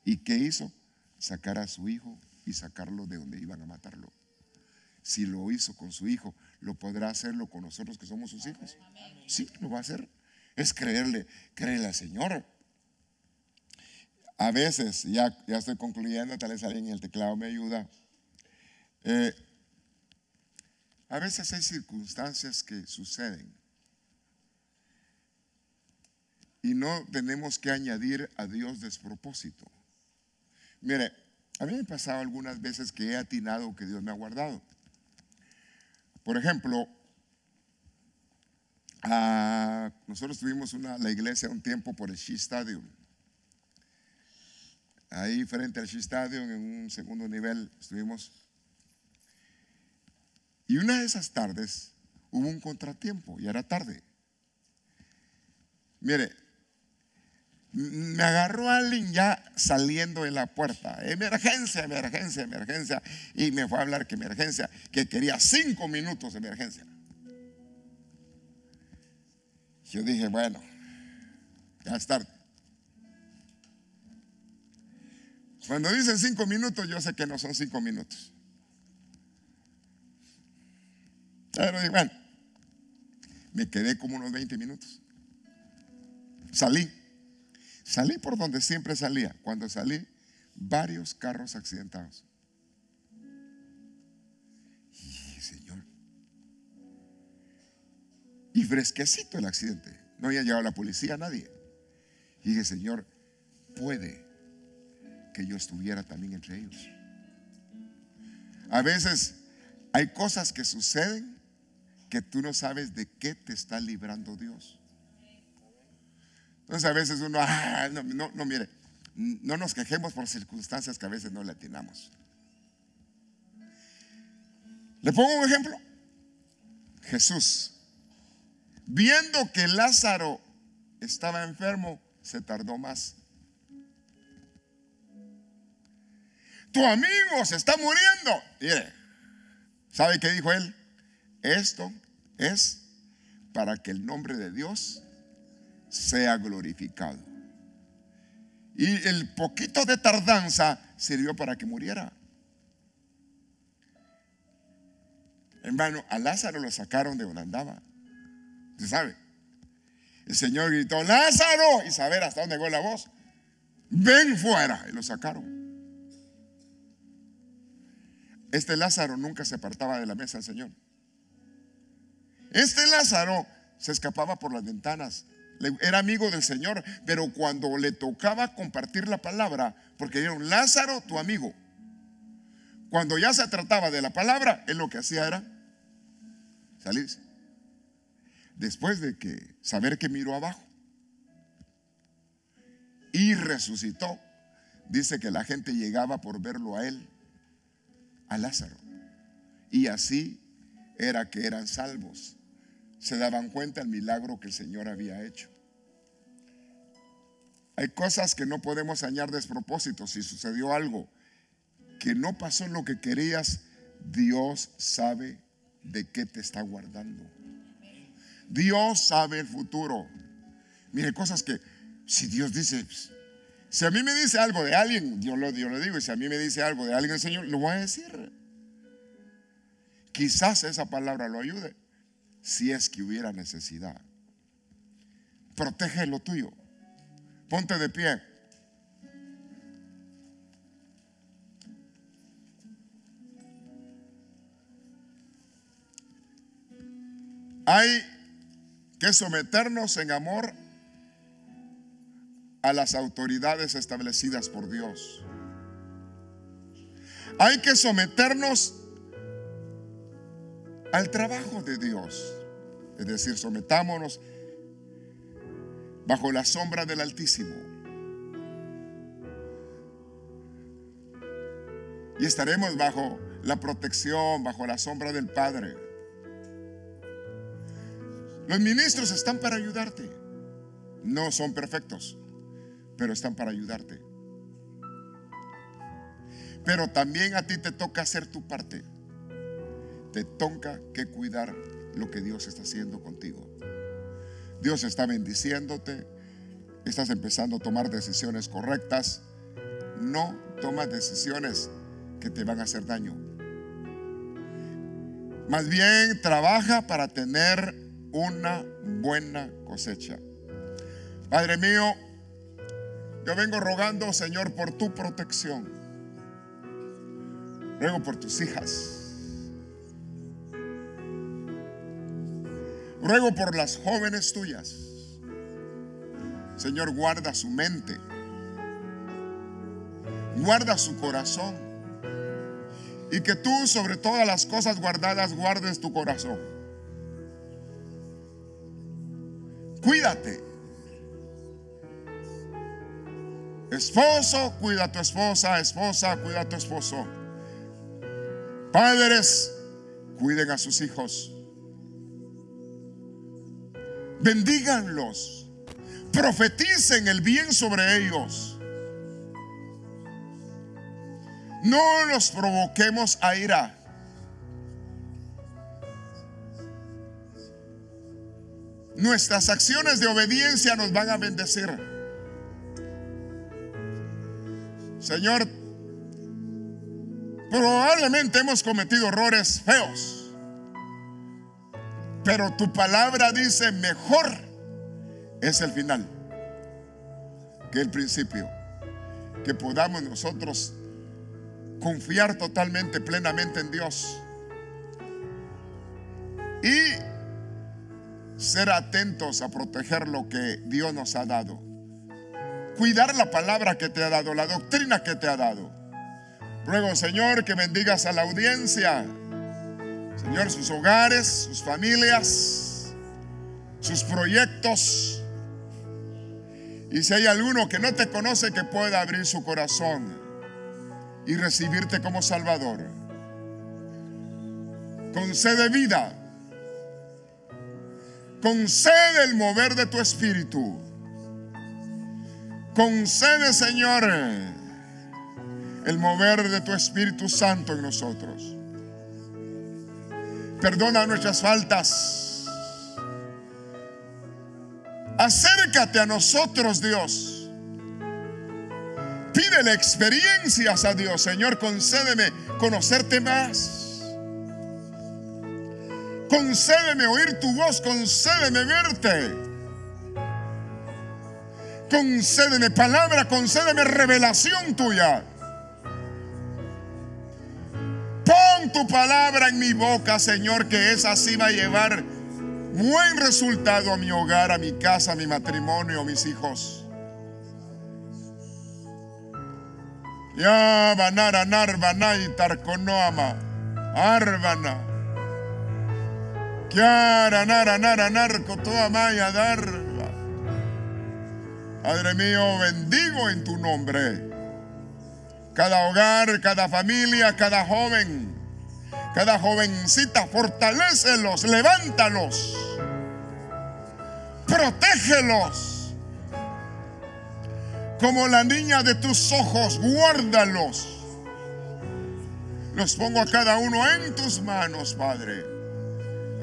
¿Y qué hizo? Sacar a su hijo y sacarlo de donde iban a matarlo. Si lo hizo con su hijo, lo podrá hacerlo con nosotros que somos sus hijos. Sí, lo va a hacer. Es creerle, créele al Señor. A veces, ya, ya estoy concluyendo, tal vez alguien en el teclado me ayuda. Eh, a veces hay circunstancias que suceden y no tenemos que añadir a Dios despropósito. Mire, a mí me ha pasado algunas veces que he atinado que Dios me ha guardado. Por ejemplo, nosotros tuvimos la iglesia un tiempo por el Shea Stadium. Ahí frente al Shea Stadium, en un segundo nivel, estuvimos y una de esas tardes hubo un contratiempo, y era tarde. Mire, me agarró alguien ya saliendo de la puerta. Emergencia, emergencia, emergencia. Y me fue a hablar que emergencia, que quería cinco minutos de emergencia. Yo dije, bueno, ya es tarde. Cuando dicen cinco minutos, yo sé que no son cinco minutos. Pero igual, me quedé como unos 20 minutos. Salí. Salí por donde siempre salía. Cuando salí, varios carros accidentados. Y Señor. Y fresquecito el accidente. No había llegado la policía, nadie. Y dije, Señor, puede que yo estuviera también entre ellos. A veces hay cosas que suceden que tú no sabes de qué te está librando Dios. Entonces a veces uno, ah, no, no, no, mire, no nos quejemos por circunstancias que a veces no le atinamos. Le pongo un ejemplo. Jesús, viendo que Lázaro estaba enfermo, se tardó más. Tu amigo se está muriendo. Mire, ¿sabe qué dijo él? Esto es para que el nombre de Dios sea glorificado. Y el poquito de tardanza sirvió para que muriera. Hermano, a Lázaro lo sacaron de donde andaba. ¿Se sabe? El Señor gritó, Lázaro, y saber hasta dónde llegó la voz. Ven fuera. Y lo sacaron. Este Lázaro nunca se apartaba de la mesa del Señor. Este Lázaro se escapaba por las ventanas. Era amigo del Señor, pero cuando le tocaba compartir la palabra, porque dijeron, Lázaro, tu amigo. Cuando ya se trataba de la palabra, él lo que hacía era salirse. Después de que saber que miró abajo y resucitó, dice que la gente llegaba por verlo a él, a Lázaro. Y así era que eran salvos se daban cuenta del milagro que el Señor había hecho. Hay cosas que no podemos añadir despropósitos. Si sucedió algo que no pasó lo que querías, Dios sabe de qué te está guardando. Dios sabe el futuro. Mire, cosas que si Dios dice, si a mí me dice algo de alguien, yo lo, digo, y si a mí me dice algo de alguien el Señor, lo voy a decir. Quizás esa palabra lo ayude si es que hubiera necesidad. Protege lo tuyo. Ponte de pie. Hay que someternos en amor a las autoridades establecidas por Dios. Hay que someternos al trabajo de Dios. Es decir, sometámonos bajo la sombra del Altísimo. Y estaremos bajo la protección, bajo la sombra del Padre. Los ministros están para ayudarte. No son perfectos, pero están para ayudarte. Pero también a ti te toca hacer tu parte. Te toca que cuidar lo que Dios está haciendo contigo. Dios está bendiciéndote, estás empezando a tomar decisiones correctas. No tomas decisiones que te van a hacer daño. Más bien trabaja para tener una buena cosecha. Padre mío, yo vengo rogando, Señor, por tu protección. Ruego por tus hijas Ruego por las jóvenes tuyas. Señor, guarda su mente. Guarda su corazón. Y que tú sobre todas las cosas guardadas guardes tu corazón. Cuídate. Esposo, cuida a tu esposa. Esposa, cuida a tu esposo. Padres, cuiden a sus hijos. Bendíganlos. Profeticen el bien sobre ellos. No los provoquemos a ira. Nuestras acciones de obediencia nos van a bendecir. Señor, probablemente hemos cometido errores feos. Pero tu palabra dice, mejor es el final que el principio. Que podamos nosotros confiar totalmente, plenamente en Dios. Y ser atentos a proteger lo que Dios nos ha dado. Cuidar la palabra que te ha dado, la doctrina que te ha dado. Ruego, Señor, que bendigas a la audiencia Señor, sus hogares, sus familias, sus proyectos. Y si hay alguno que no te conoce, que pueda abrir su corazón y recibirte como Salvador. Concede vida. Concede el mover de tu espíritu. Concede, Señor, el mover de tu Espíritu Santo en nosotros. Perdona nuestras faltas. Acércate a nosotros, Dios. Pídele experiencias a Dios. Señor, concédeme conocerte más. Concédeme oír tu voz, concédeme verte. Concédeme palabra, concédeme revelación tuya. Pon tu palabra en mi boca, Señor, que esa sí va a llevar buen resultado a mi hogar, a mi casa, a mi matrimonio, a mis hijos. Ya banara y arvana. toda maya Padre mío, bendigo en tu nombre cada hogar, cada familia, cada joven, cada jovencita, fortalécelos, levántalos, protégelos. Como la niña de tus ojos, guárdalos. Los pongo a cada uno en tus manos, Padre.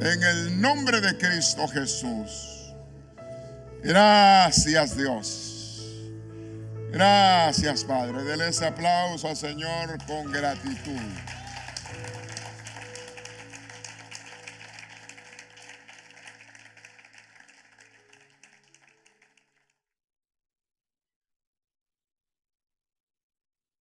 En el nombre de Cristo Jesús. Gracias, Dios. Gracias, Padre. denle ese aplauso al Señor con gratitud.